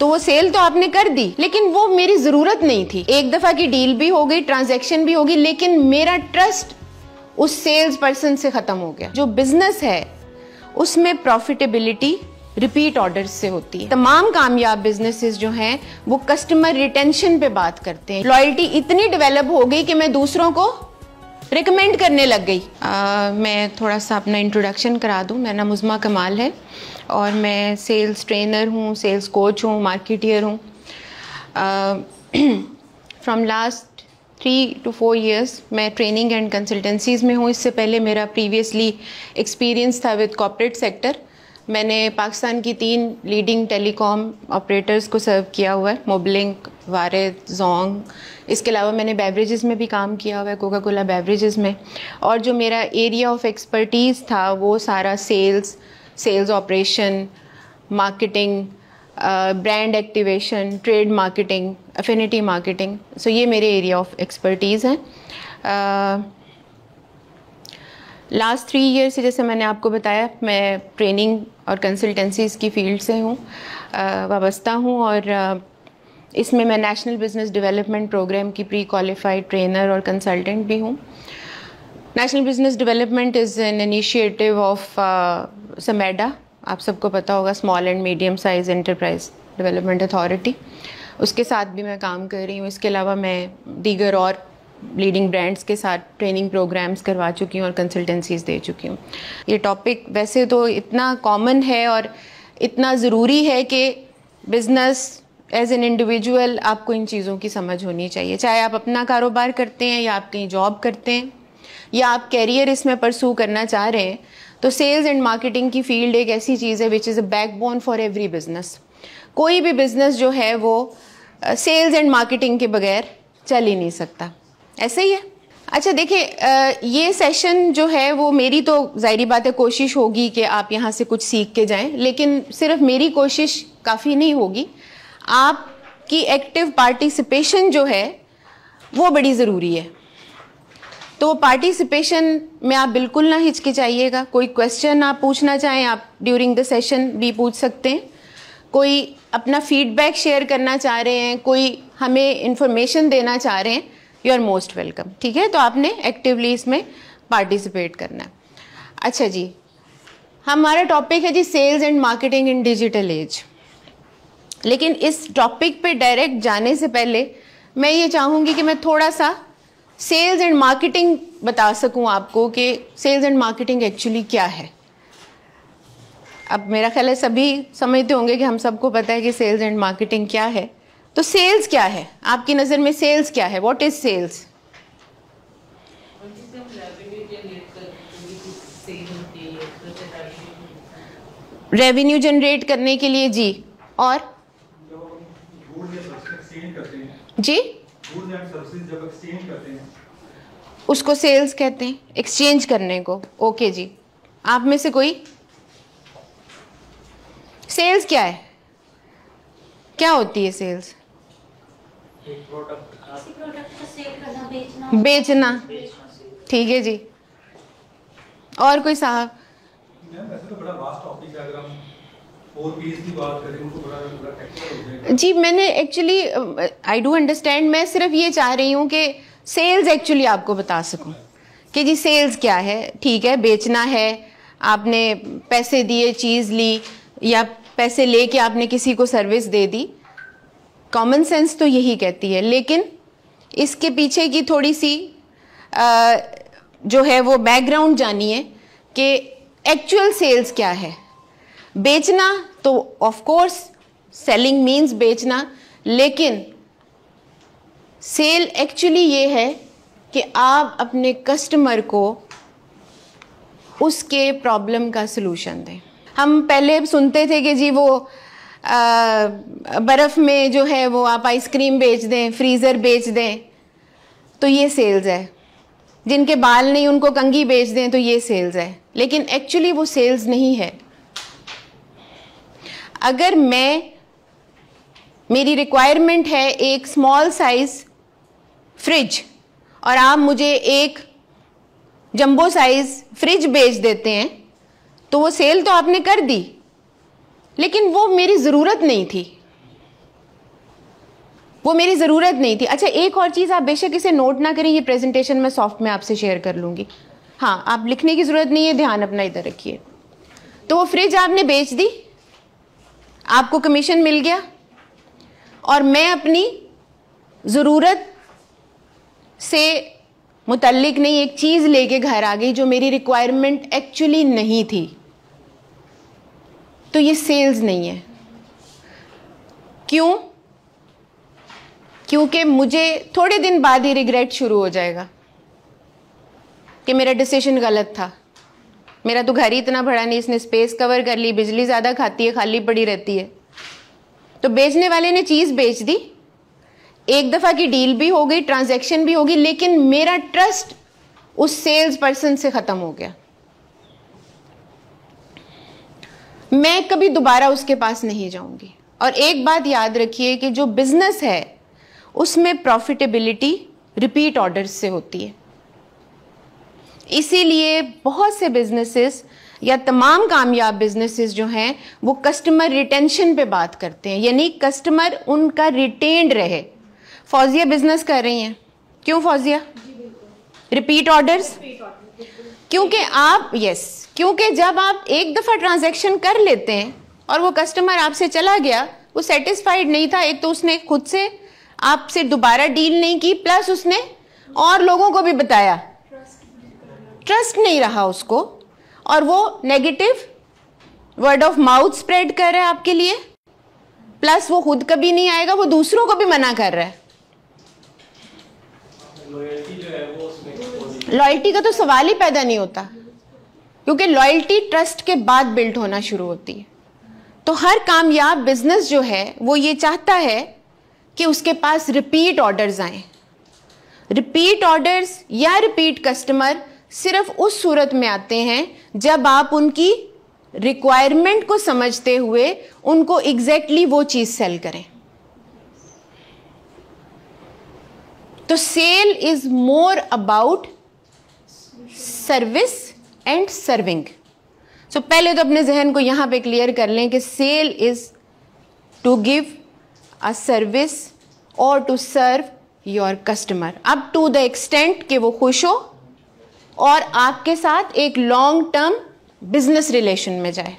तो वो सेल तो आपने कर दी लेकिन वो मेरी जरूरत नहीं थी एक दफा की डील भी हो गई ट्रांजेक्शन भी होगी लेकिन मेरा ट्रस्ट उस सेल्स पर्सन से खत्म हो गया जो बिजनेस है उसमें प्रॉफिटेबिलिटी रिपीट ऑर्डर से होती है तमाम कामयाब बिजनेसेस जो हैं वो कस्टमर रिटेंशन पे बात करते हैं लॉयल्टी इतनी डेवलप हो गई कि मैं दूसरों को रिकमेंड करने लग गई मैं थोड़ा सा अपना इंट्रोडक्शन करा दूं मेरा नाम उजमा कमाल है और मैं सेल्स ट्रेनर हूँ सेल्स कोच हूँ मार्केटियर हूँ from last three two four years मैं ट्रेनिंग एंड कंसल्टेंसीज़ में हूँ इससे पहले मेरा प्रीवियसली एक्सपीरियंस था विद कॉपरेट सेक्टर मैंने पाकिस्तान की तीन लीडिंग टेलीकॉम ऑपरेटर्स को सर्व किया हुआ है मोबलिंक वारद जोंग इसके अलावा मैंने बेवरेजेस में भी काम किया हुआ है कोका कोला बेवरेजेस में और जो मेरा एरिया ऑफ एक्सपर्टीज़ था वो सारा sales sales operation marketing brand activation trade marketing affinity marketing so ये मेरे एरिया ऑफ एक्सपर्टीज़ हैं लास्ट थ्री ईयर से जैसे मैंने आपको बताया मैं ट्रेनिंग और कंसल्टेंसीज की फील्ड से हूँ uh, वाबस्ता हूँ और uh, इसमें मैं नेशनल बिज़नेस डेवलपमेंट प्रोग्राम की प्री क्वालिफाइड ट्रेनर और कंसल्टेंट भी हूँ national business development is an initiative of SMEDA आप सबको पता होगा small and medium size enterprise development authority उसके साथ भी मैं काम कर रही हूँ इसके अलावा मैं दीगर और लीडिंग ब्रांड्स के साथ ट्रेनिंग प्रोग्राम्स करवा चुकी हूँ और कंसल्टेंसीज दे चुकी हूँ ये टॉपिक वैसे तो इतना कॉमन है और इतना ज़रूरी है कि बिज़नेस एज एन इंडिविजुअल आपको इन चीज़ों की समझ होनी चाहिए चाहे आप अपना कारोबार करते हैं या आप कहीं जॉब करते हैं या आप कैरियर इसमें परसू करना चाह रहे हैं तो सेल्स एंड मार्केटिंग की फील्ड एक ऐसी चीज़ है which is a backbone for every business कोई भी बिज़नेस जो है वो सेल्स एंड मार्केटिंग के बगैर चल ही नहीं सकता ऐसे ही है अच्छा देखिए ये सेशन जो है वो मेरी तो ज़ाहरी बात है कोशिश होगी कि आप यहाँ से कुछ सीख के जाएं लेकिन सिर्फ मेरी कोशिश काफ़ी नहीं होगी आपकी एक्टिव पार्टिसिपेशन जो है वो बड़ी ज़रूरी है तो वो पार्टिसिपेशन में आप बिल्कुल ना हिचकिचाइएगा कोई क्वेश्चन आप पूछना चाहें आप ड्यूरिंग द सेशन भी पूछ सकते हैं कोई अपना फीडबैक शेयर करना चाह रहे हैं कोई हमें इन्फॉर्मेशन देना चाह रहे हैं यू आर मोस्ट वेलकम ठीक है तो आपने एक्टिवली इसमें पार्टिसिपेट करना है अच्छा जी हमारा टॉपिक है जी sales and marketing in digital age लेकिन इस टॉपिक पे डायरेक्ट जाने से पहले मैं ये चाहूँगी कि मैं थोड़ा सा सेल्स एंड मार्केटिंग बता सकूं आपको कि सेल्स एंड मार्केटिंग एक्चुअली क्या है अब मेरा ख्याल है सभी समझते होंगे कि हम सबको पता है कि सेल्स एंड मार्केटिंग क्या है तो सेल्स क्या है आपकी नज़र में सेल्स क्या है what is sales revenue generate करने के लिए जी और जी जब एक्सचेंज करते हैं उसको सेल्स कहते हैं एक्सचेंज करने को ओके जी आप में से कोई सेल्स क्या है क्या होती है सेल्स बेचना ठीक है जी और कोई साहब तो तो जी मैंने एक्चुअली आई डू अंडरस्टैंड मैं सिर्फ ये चाह रही हूँ कि सेल्स एक्चुअली आपको बता सकूं कि जी सेल्स क्या है ठीक है बेचना है आपने पैसे दिए चीज़ ली या पैसे लेके आपने किसी को सर्विस दे दी कॉमन सेंस तो यही कहती है लेकिन इसके पीछे की थोड़ी सी आ, जो है वो बैकग्राउंड जानिए कि एक्चुअल सेल्स क्या है बेचना तो ऑफ कोर्स सेलिंग मींस बेचना लेकिन सेल एक्चुअली ये है कि आप अपने कस्टमर को उसके प्रॉब्लम का सलूशन दें हम पहले सुनते थे कि जी वो बर्फ़ में जो है वो आप आइसक्रीम बेच दें फ्रीज़र बेच दें तो ये सेल्स है जिनके बाल नहीं उनको कंगी बेच दें तो ये सेल्स है लेकिन एक्चुअली वो सेल्स नहीं है अगर मैं मेरी रिक्वायरमेंट है एक स्मॉल साइज़ फ्रिज और आप मुझे एक जंबो साइज़ फ्रिज बेच देते हैं तो वो सेल तो आपने कर दी लेकिन वो मेरी ज़रूरत नहीं थी वो मेरी ज़रूरत नहीं थी अच्छा एक और चीज़ आप बेशक इसे नोट ना करें ये प्रेजेंटेशन मैं सॉफ्ट में आपसे शेयर कर लूँगी हाँ आप लिखने की ज़रूरत नहीं है ध्यान अपना इधर रखिए तो वो फ्रिज आपने बेच दी आपको कमीशन मिल गया और मैं अपनी ज़रूरत से मुतलक नहीं एक चीज़ लेके घर आ गई जो मेरी रिक्वायरमेंट एक्चुअली नहीं थी तो ये सेल्स नहीं है क्यों क्योंकि मुझे थोड़े दिन बाद ही रिग्रेट शुरू हो जाएगा कि मेरा डिसीजन गलत था मेरा तो घर ही इतना बड़ा नहीं इसने स्पेस कवर कर ली बिजली ज़्यादा खाती है खाली पड़ी रहती है तो बेचने वाले ने चीज़ बेच दी एक दफ़ा की डील भी हो गई ट्रांजैक्शन भी होगी लेकिन मेरा ट्रस्ट उस सेल्स पर्सन से ख़त्म हो गया मैं कभी दोबारा उसके पास नहीं जाऊंगी और एक बात याद रखिए कि जो बिज़नेस है उसमें प्रॉफिटेबिलिटी रिपीट ऑर्डर्स से होती है इसीलिए बहुत से बिजनेसेस या तमाम कामयाब बिजनेसेस जो हैं वो कस्टमर रिटेंशन पे बात करते हैं यानी कस्टमर उनका रिटेन्ड रहे फौजिया बिजनेस कर रही हैं क्यों फौजिया रिपीट ऑर्डर्स क्योंकि आप यस क्योंकि जब आप एक दफ़ा ट्रांजैक्शन कर लेते हैं और वो कस्टमर आपसे चला गया वो सेटिस्फाइड नहीं था एक तो उसने खुद से आपसे दोबारा डील नहीं की प्लस उसने और लोगों को भी बताया ट्रस्ट नहीं रहा उसको और वो negative word of mouth spread कर रहा है आपके लिए प्लस वो खुद कभी नहीं आएगा वो दूसरों को भी मना कर रहा है लॉयल्टी का तो सवाल ही पैदा नहीं होता क्योंकि लॉयल्टी ट्रस्ट के बाद बिल्ड होना शुरू होती है तो हर कामयाब बिजनेस जो है वो ये चाहता है कि उसके पास रिपीट ऑर्डर्स आए रिपीट ऑर्डर्स या रिपीट कस्टमर सिर्फ उस सूरत में आते हैं जब आप उनकी रिक्वायरमेंट को समझते हुए उनको एग्जैक्टली exactly वो चीज़ सेल करें तो sale is more about service and serving so पहले तो अपने जहन को यहां पे क्लियर कर लें कि sale is to give a service और to serve your customer up to the extent कि वो खुश हो और आपके साथ एक लॉन्ग टर्म बिजनेस रिलेशन में जाए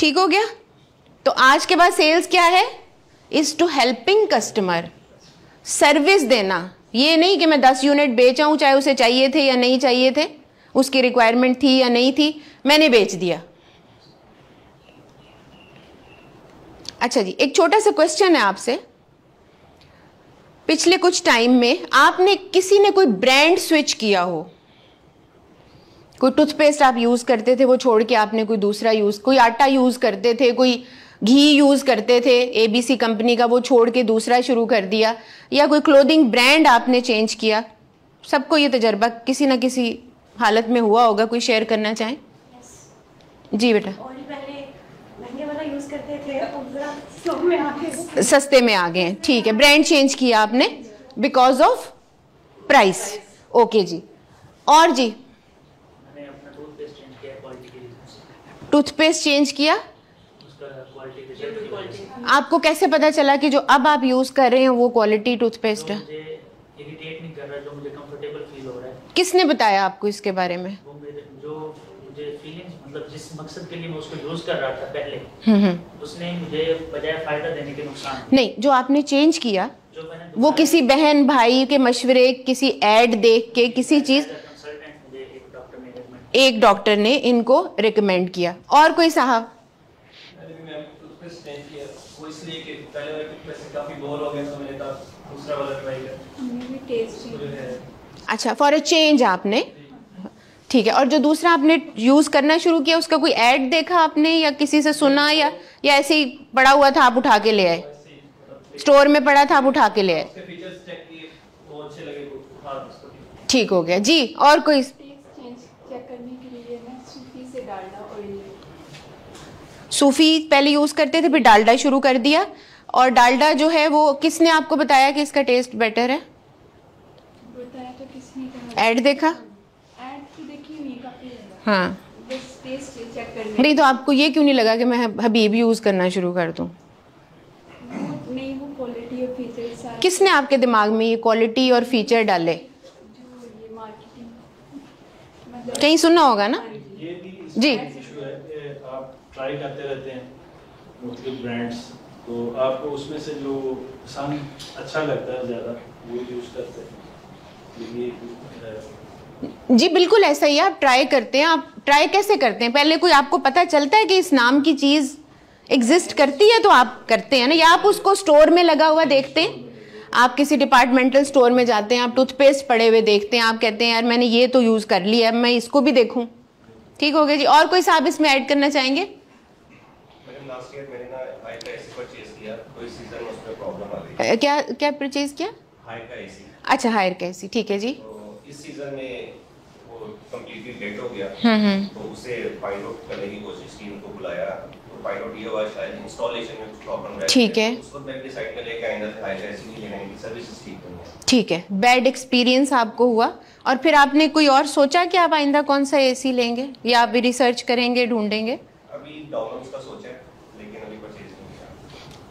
ठीक हो गया तो आज के बाद सेल्स क्या है is to helping customer service देना ये नहीं कि मैं दस यूनिट बेचाऊं चाहे उसे चाहिए थे या नहीं चाहिए थे उसकी रिक्वायरमेंट थी या नहीं थी मैंने बेच दिया अच्छा जी एक छोटा सा क्वेश्चन है आपसे पिछले कुछ टाइम में आपने किसी ने कोई ब्रांड स्विच किया हो कोई टूथपेस्ट आप यूज़ करते थे वो छोड़ के आपने कोई दूसरा यूज़ कोई आटा यूज़ करते थे कोई घी यूज़ करते थे एबीसी कंपनी का वो छोड़ के दूसरा शुरू कर दिया या कोई क्लोथिंग ब्रांड आपने चेंज किया सबको ये तजर्बा किसी ना किसी हालत में हुआ होगा कोई शेयर करना चाहें yes. जी बेटा में सस्ते में आ गए हैं ठीक है ब्रांड चेंज किया आपने बिकॉज ऑफ प्राइस ओके जी और जी टूथपेस्ट चेंज किया आपको कैसे पता चला कि जो अब आप यूज कर रहे हैं वो क्वालिटी टूथपेस्ट है किसने बताया आपको इसके बारे में मतलब हम्म, हम्म। नहीं जो आपने चेंज किया वो किसी बहन भाई के मशवरे किसी एड देख के किसी चीज एक डॉक्टर ने इनको रिकमेंड किया और कोई साहब काफी बोर हो गए तो मैंने कहा दूसरा वाला ट्राई कर अच्छा फॉर अ चेंज आपने ठीक है और जो दूसरा आपने यूज़ करना शुरू किया उसका कोई एड देखा आपने या किसी से सुना या या ऐसे ही पड़ा हुआ था आप उठा के ले आए स्टोर में पड़ा था आप उठा के ले आए ठीक हो गया जी और कोई सूफी पहले यूज़ करते थे फिर डालडा शुरू कर दिया और डालडा जो है वो किसने आपको बताया कि इसका टेस्ट बेटर है एड तो देखा तो हाँ नहीं तो आपको ये क्यों नहीं लगा कि मैं हबीब यूज़ करना शुरू कर दूँ किसने आपके दिमाग में ये क्वालिटी और फीचर डाले मतलब- कहीं सुनना होगा ना हाँ जी ट्राई करते रहते हैं ब्रांड्स तो आपको उसमें से जो संग अच्छा लगता है ज़्यादा वो यूज़ करते हैं जी बिल्कुल ऐसा ही आप ट्राई करते हैं आप ट्राई कैसे करते हैं पहले कोई आपको पता चलता है कि इस नाम की चीज़ एग्जिस्ट करती है तो आप करते हैं ना या आप उसको स्टोर में लगा हुआ देखते हैं आप किसी डिपार्टमेंटल स्टोर में जाते हैं आप टूथपेस्ट पड़े हुए देखते हैं आप कहते हैं यार मैंने ये तो यूज़ कर लिया अब मैं इसको भी देखूँ ठीक हो गया जी और कोई साहब इसमें ऐड करना चाहेंगे क्या क्या परचेज किया हायर का एसी अच्छा हायर का एसी ठीक है जी तो इस सीजन में वो कंप्लीटली लेट हो गया हम्म हम्म तो उसे पायलट करने की कोशिश की उनको बुलाया तो पायलट ये हुआ शायद इंस्टॉलेशन में कुछ प्रॉब्लम ठीक है उसको मैं भी साइड कर लेके कि आइंदा हायर तो का एसी नहीं लेना है सर्विसेज ठीक नहीं ठीक है बैड एक्सपीरियंस आपको हुआ और फिर आपने कोई और सोचा कि आप आइंदा कौन सा एसी लेंगे या आप भी रिसर्च करेंगे ढूंढेंगे अभी डॉमंस का सोचा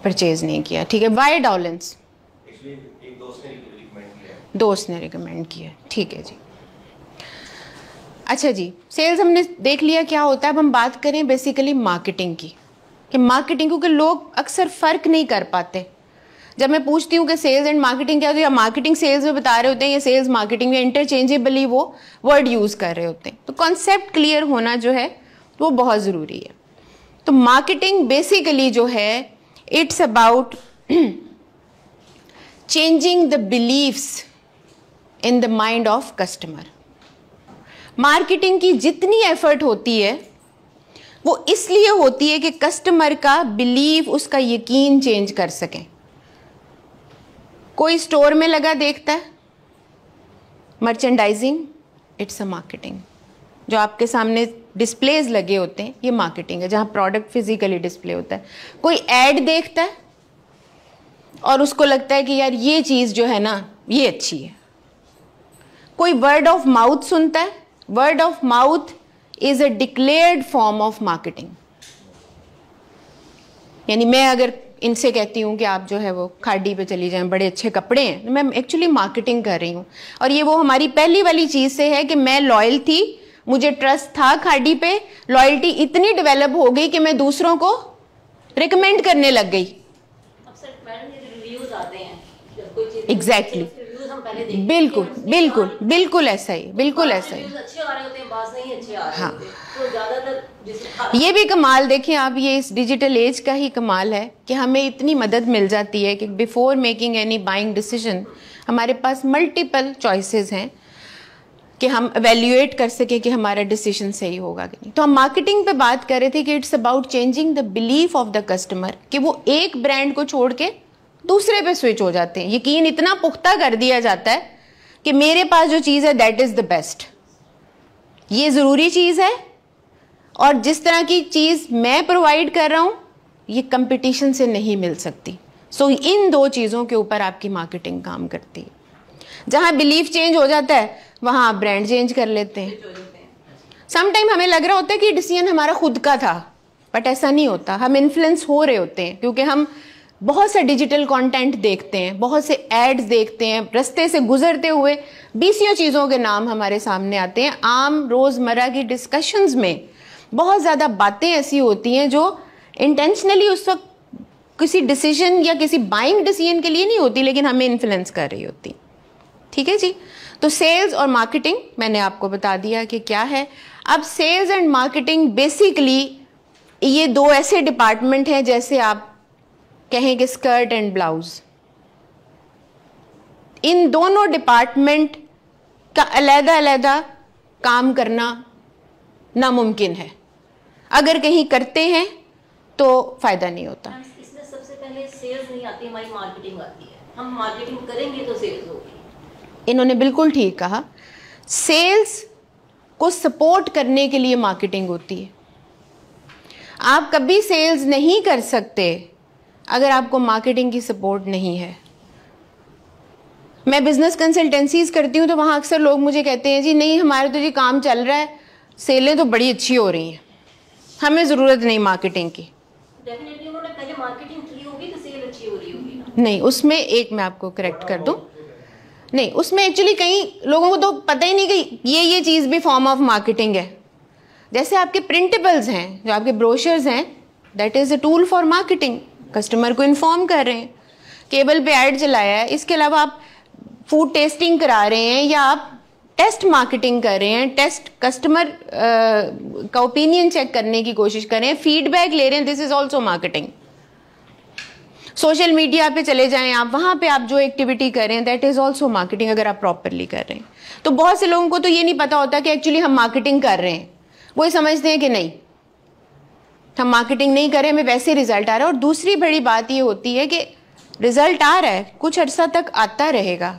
परचेज नहीं किया ठीक है वाई डॉलेंस दोस्त ने रिकमेंड किया ठीक है जी अच्छा जी सेल्स हमने देख लिया क्या होता है अब हम बात करें बेसिकली मार्केटिंग की कि मार्केटिंग क्योंकि लोग अक्सर फ़र्क नहीं कर पाते जब मैं पूछती हूँ कि सेल्स एंड मार्केटिंग क्या होती है या मार्केटिंग सेल्स में बता रहे होते हैं या सेल्स मार्केटिंग में इंटरचेंजेबली वो वर्ड यूज़ कर रहे होते हैं तो कॉन्सेप्ट क्लियर होना जो है वो बहुत ज़रूरी है तो मार्केटिंग बेसिकली जो है it's about changing the beliefs in the mind of customer marketing की जितनी एफर्ट होती है वो इसलिए होती है कि कस्टमर का बिलीव उसका यकीन चेंज कर सकें कोई स्टोर में लगा देखता है मर्चेंडाइजिंग इट्स अ मार्केटिंग जो आपके सामने डिस्प्लेज लगे होते हैं ये मार्केटिंग है जहाँ प्रोडक्ट फिजिकली डिस्प्ले होता है कोई एड देखता है और उसको लगता है कि यार ये चीज़ जो है ना ये अच्छी है कोई वर्ड ऑफ माउथ सुनता है word of mouth is a declared form of marketing यानी मैं अगर इनसे कहती हूँ कि आप जो है वो खाडी पे चली जाएं बड़े अच्छे कपड़े हैं मैं एक्चुअली मार्केटिंग कर रही हूँ और ये वो हमारी पहली वाली चीज़ से है कि मैं लॉयल थी मुझे ट्रस्ट था खाडी पे लॉयल्टी इतनी डेवलप हो गई कि मैं दूसरों को रिकमेंड करने लग गई एग्जैक्टली बिल्कुल बिल्कुल हाँ। बिल्कुल ऐसा ही बिल्कुल हाँ, ऐसा ही हाँ तो ये भी कमाल देखें आप ये इस डिजिटल एज का ही कमाल है कि हमें इतनी मदद मिल जाती है कि before making any buying decision हमारे पास मल्टीपल चॉइसेस हैं कि हम एवेल्यूएट कर सकें कि हमारा डिसीजन सही होगा कि नहीं तो हम मार्केटिंग पे बात कर रहे थे कि it's about changing the belief of the customer कि वो एक ब्रांड को छोड़ के दूसरे पे स्विच हो जाते हैं यकीन इतना पुख्ता कर दिया जाता है कि मेरे पास जो चीज़ है दैट इज़ द बेस्ट ये ज़रूरी चीज़ है और जिस तरह की चीज़ मैं प्रोवाइड कर रहा हूँ ये कंपटीशन से नहीं मिल सकती सो so, इन दो चीज़ों के ऊपर आपकी मार्केटिंग काम करती है जहाँ बिलीफ चेंज हो जाता है वहाँ आप ब्रांड चेंज कर लेते हैं समटाइम हमें लग रहा होता है कि डिसीजन हमारा खुद का था बट ऐसा नहीं होता हम इन्फ्लुएंस हो रहे होते हैं क्योंकि हम बहुत से डिजिटल कंटेंट देखते हैं बहुत से एड्स देखते हैं रस्ते से गुजरते हुए बीसियों चीज़ों के नाम हमारे सामने आते हैं आम रोज़मर्रा की डिस्कशंस में बहुत ज़्यादा बातें ऐसी होती हैं जो इंटेंशनली उस वक्त किसी डिसीजन या किसी बाइंग डिसीजन के लिए नहीं होती लेकिन हमें इन्फ्लुएंस कर रही होती ठीक है जी तो सेल्स और मार्केटिंग मैंने आपको बता दिया कि क्या है अब सेल्स एंड मार्केटिंग बेसिकली ये दो ऐसे डिपार्टमेंट हैं जैसे आप कहें कि स्कर्ट एंड ब्लाउज इन दोनों डिपार्टमेंट का अलहदा अलहदा काम करना नामुमकिन है अगर कहीं करते हैं तो फ़ायदा नहीं होता इसमें सबसे पहले सेल्स नहीं आती हमारी मार्केटिंग आती है हम मार्केटिंग करेंगे तो सेल्स होगी इन्होंने बिल्कुल ठीक कहा सेल्स को सपोर्ट करने के लिए मार्केटिंग होती है आप कभी सेल्स नहीं कर सकते अगर आपको मार्केटिंग की सपोर्ट नहीं है मैं बिज़नेस कंसल्टेंसीज करती हूँ तो वहाँ अक्सर लोग मुझे कहते हैं जी नहीं हमारे तो जी काम चल रहा है सेलें तो बड़ी अच्छी हो रही हैं हमें ज़रूरत नहीं मार्केटिंग की डेफिनेटली उन्होंने पहले मार्केटिंग की होगी तो सेल अच्छी हो रही होगी नहीं उसमें एक मैं आपको करेक्ट कर दूँ नहीं उसमें एक्चुअली कई लोगों को तो पता ही नहीं कि ये ये चीज़ भी फॉर्म ऑफ मार्केटिंग है जैसे आपके प्रिंटेबल्स हैं जो आपके ब्रोशर्स हैं that is a tool for marketing customer को इन्फॉर्म कर रहे हैं केबल पे ऐड चलाया है इसके अलावा आप फूड टेस्टिंग करा रहे हैं या आप टेस्ट मार्केटिंग कर रहे हैं टेस्ट कस्टमर uh, का ओपिनियन चेक करने की कोशिश कर रहे हैं फीडबैक ले रहे हैं this is also marketing social media पे चले जाएं आप वहाँ पे आप जो एक्टिविटी करें दैट इज़ ऑल्सो मार्केटिंग अगर आप प्रॉपरली कर रहे हैं तो बहुत से लोगों को तो ये नहीं पता होता कि एक्चुअली हम मार्केटिंग कर रहे हैं वो ये समझते हैं कि नहीं हम मार्केटिंग नहीं करें हमें वैसे रिजल्ट आ रहा है और दूसरी बड़ी बात ये होती है कि रिजल्ट आ रहा है कुछ अर्सा तक आता रहेगा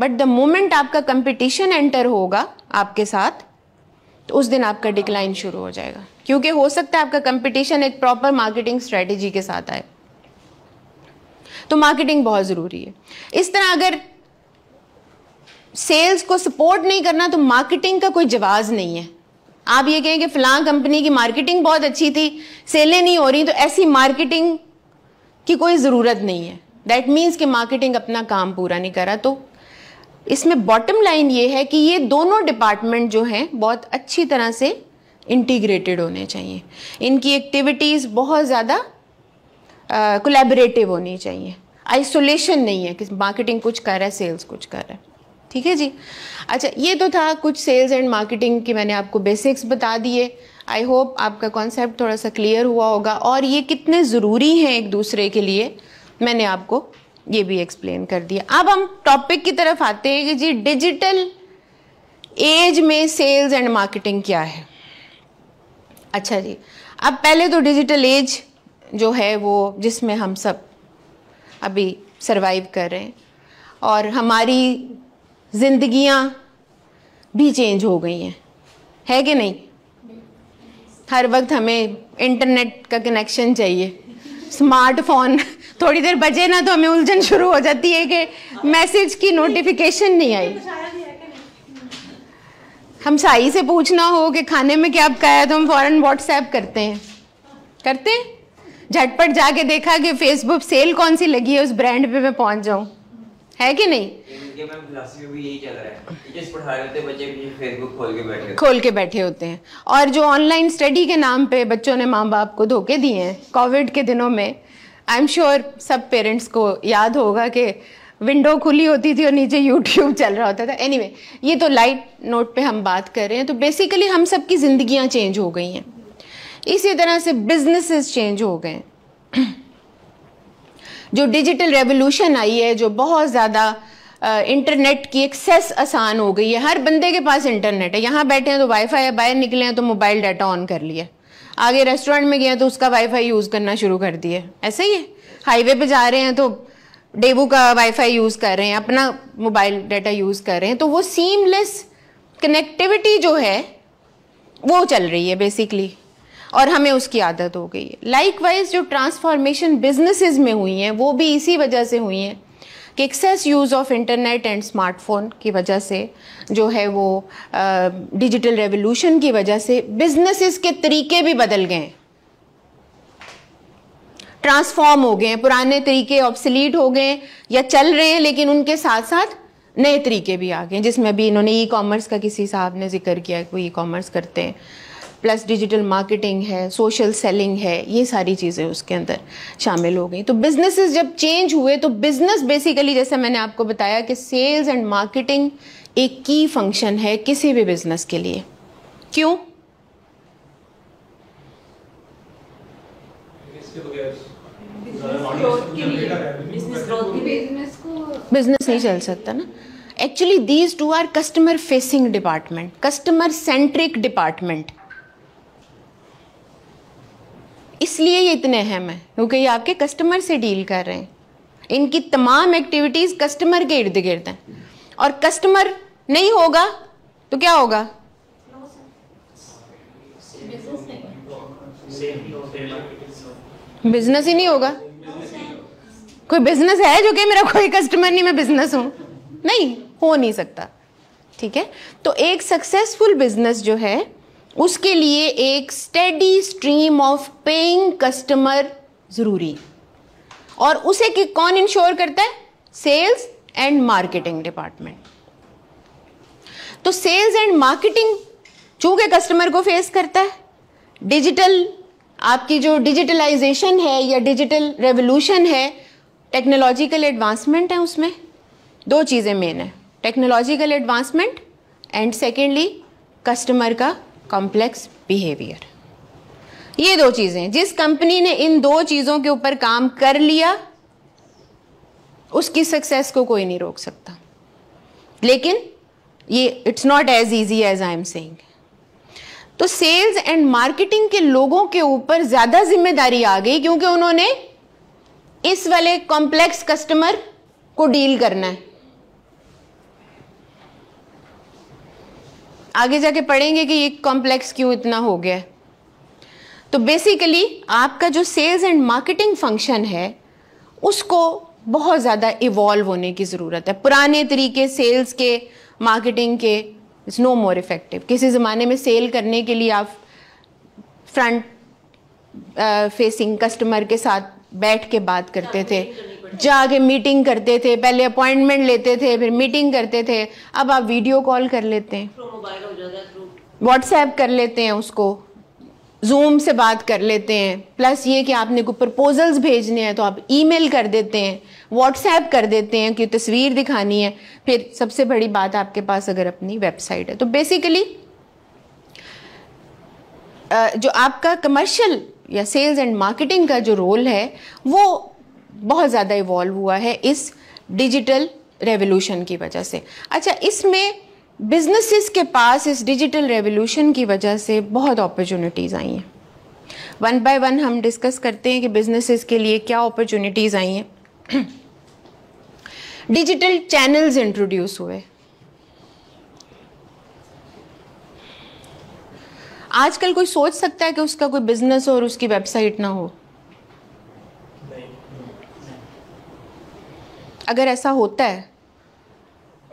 बट द मोमेंट आपका कंपटीशन एंटर होगा आपके साथ तो उस दिन आपका डिक्लाइन शुरू हो जाएगा क्योंकि हो सकता है आपका कंपटीशन एक प्रॉपर मार्केटिंग स्ट्रेटेजी के साथ आए तो मार्केटिंग बहुत ज़रूरी है इस तरह अगर सेल्स को सपोर्ट नहीं करना तो मार्केटिंग का कोई जवाब नहीं है आप ये कहें कि फलां कंपनी की मार्केटिंग बहुत अच्छी थी सेलें नहीं हो रही तो ऐसी मार्केटिंग की कोई ज़रूरत नहीं है दैट मीन्स कि मार्केटिंग अपना काम पूरा नहीं करा तो इसमें बॉटम लाइन ये है कि ये दोनों डिपार्टमेंट जो हैं बहुत अच्छी तरह से इंटीग्रेटेड होने चाहिए इनकी एक्टिविटीज़ बहुत ज़्यादा कोलेबरेटिव होनी चाहिए आइसोलेशन नहीं है कि मार्केटिंग कुछ कर रहा है सेल्स कुछ कर रहा है ठीक है जी अच्छा ये तो था कुछ सेल्स एंड मार्केटिंग की मैंने आपको बेसिक्स बता दिए आई होप आपका कॉन्सेप्ट थोड़ा सा क्लियर हुआ होगा और ये कितने ज़रूरी हैं एक दूसरे के लिए मैंने आपको ये भी एक्सप्लेन कर दिया अब हम टॉपिक की तरफ आते हैं कि जी डिजिटल एज में सेल्स एंड मार्केटिंग क्या है अच्छा जी अब पहले तो डिजिटल एज जो है वो जिसमें हम सब अभी सरवाइव कर रहे हैं और हमारी जिंदगियां भी चेंज हो गई हैं है कि नहीं हर वक्त हमें इंटरनेट का कनेक्शन चाहिए स्मार्टफोन थोड़ी देर बजे ना तो हमें उलझन शुरू हो जाती है कि मैसेज की नोटिफिकेशन नहीं आई हम साई से पूछना हो कि खाने में क्या पकाया तो हम फौरन व्हाट्सएप करते हैं करते हैं झटपट जाके देखा कि फेसबुक सेल कौन सी लगी है उस ब्रांड पे मैं पहुंच जाऊं है कि नहीं खोल के बैठे होते हैं और जो ऑनलाइन स्टडी के नाम पे बच्चों ने माँ बाप को धोखे दिए हैं कोविड के दिनों में आई एम श्योर सब पेरेंट्स को याद होगा कि विंडो खुली होती थी और नीचे यूट्यूब चल रहा होता था एनीवे anyway, ये तो लाइट नोट पे हम बात कर रहे हैं तो बेसिकली हम सब की चेंज हो गई हैं इसी तरह से बिजनेसेस चेंज हो गए जो डिजिटल रेवोल्यूशन आई है जो बहुत ज़्यादा इंटरनेट की एक्सेस आसान हो गई है हर बंदे के पास इंटरनेट है यहाँ बैठे हैं तो वाईफाई है बाहर निकले हैं तो मोबाइल डाटा ऑन कर लिया आगे रेस्टोरेंट में गए तो उसका वाईफाई यूज़ करना शुरू कर दिया ऐसे ही है हाईवे पे जा रहे हैं तो डेबू का वाईफाई यूज़ कर रहे हैं अपना मोबाइल डाटा यूज़ कर रहे हैं तो वो सीमलेस कनेक्टिविटी जो है वो चल रही है बेसिकली और हमें उसकी आदत हो गई है लाइक वाइज जो ट्रांसफॉर्मेशन बिजनेसेस में हुई हैं वो भी इसी वजह से हुई हैं कि excess use of internet and smartphone की वजह से जो है वो डिजिटल रेवोल्यूशन की वजह से बिजनेसेस के तरीके भी बदल गए ट्रांसफॉर्म हो गए पुराने तरीके ऑब्सलीट हो गए या चल रहे हैं लेकिन उनके साथ साथ नए तरीके भी आ गए जिसमें भी इन्होंने ई कॉमर्स का किसी साहब ने जिक्र किया कि वो ई कॉमर्स करते हैं प्लस डिजिटल मार्केटिंग है सोशल सेलिंग है ये सारी चीज़ें उसके अंदर शामिल हो गई तो बिजनेसेस जब चेंज हुए तो बिजनेस बेसिकली जैसे मैंने आपको बताया कि सेल्स एंड मार्केटिंग एक की फंक्शन है किसी भी बिजनेस के लिए क्यों बिजनेस नहीं चल सकता ना actually these two are customer facing department customer centric department इसलिए ये इतने अहम है क्योंकि ये आपके कस्टमर से डील कर रहे हैं इनकी तमाम एक्टिविटीज़ कस्टमर के इर्द गिर्द हैं और कस्टमर नहीं होगा तो क्या होगा बिजनेस ही नहीं होगा कोई बिजनेस है जो कि मेरा कोई कस्टमर नहीं मैं बिजनेस हूं नहीं हो नहीं सकता ठीक है तो एक सक्सेसफुल बिजनेस जो है उसके लिए एक steady stream of paying customer ज़रूरी और उसे कि कौन इंश्योर करता है सेल्स एंड मार्केटिंग डिपार्टमेंट तो सेल्स एंड मार्केटिंग चूंकि कस्टमर को फेस करता है डिजिटल आपकी जो डिजिटलाइजेशन है या डिजिटल रेवोल्यूशन है टेक्नोलॉजिकल एडवांसमेंट है उसमें दो चीज़ें मेन है technological advancement and secondly customer का कॉम्प्लेक्स बिहेवियर ये दो चीज़ें जिस कंपनी ने इन दो चीज़ों के ऊपर काम कर लिया उसकी सक्सेस को कोई नहीं रोक सकता लेकिन ये it's not as easy as I am saying तो सेल्स एंड मार्केटिंग के लोगों के ऊपर ज़्यादा जिम्मेदारी आ गई क्योंकि उन्होंने इस वाले कॉम्प्लेक्स कस्टमर को डील करना है आगे जाके पढ़ेंगे कि ये कॉम्प्लेक्स क्यों इतना हो गया तो बेसिकली आपका जो सेल्स एंड मार्केटिंग फंक्शन है उसको बहुत ज़्यादा इवॉल्व होने की ज़रूरत है पुराने तरीके सेल्स के मार्केटिंग के इज़ नो मोर इफ़ेक्टिव किसी ज़माने में सेल करने के लिए आप फ्रंट फेसिंग कस्टमर के साथ बैठ के बात करते थे जाके मीटिंग करते थे पहले अपॉइंटमेंट लेते थे फिर मीटिंग करते थे अब आप वीडियो कॉल कर लेते हैं व्हाट्सएप कर लेते हैं उसको जूम से बात कर लेते हैं प्लस ये कि आपने को प्रपोजल्स भेजने हैं तो आप ईमेल कर देते हैं व्हाट्सएप कर देते हैं कि तस्वीर दिखानी है फिर सबसे बड़ी बात आपके पास अगर अपनी वेबसाइट है तो बेसिकली जो आपका कमर्शियल या सेल्स एंड मार्केटिंग का जो रोल है वो बहुत ज़्यादा इवॉल्व हुआ है इस डिजिटल रेवोल्यूशन की वजह से अच्छा इसमें बिजनेसेस के पास इस डिजिटल रेवोल्यूशन की वजह से बहुत अपॉर्चुनिटीज़ आई हैं वन बाय वन हम डिस्कस करते हैं कि बिजनेसेस के लिए क्या अपॉर्चुनिटीज़ आई हैं डिजिटल चैनल्स इंट्रोड्यूस हुए आजकल कोई सोच सकता है कि उसका कोई बिजनेस और उसकी वेबसाइट ना हो अगर ऐसा होता है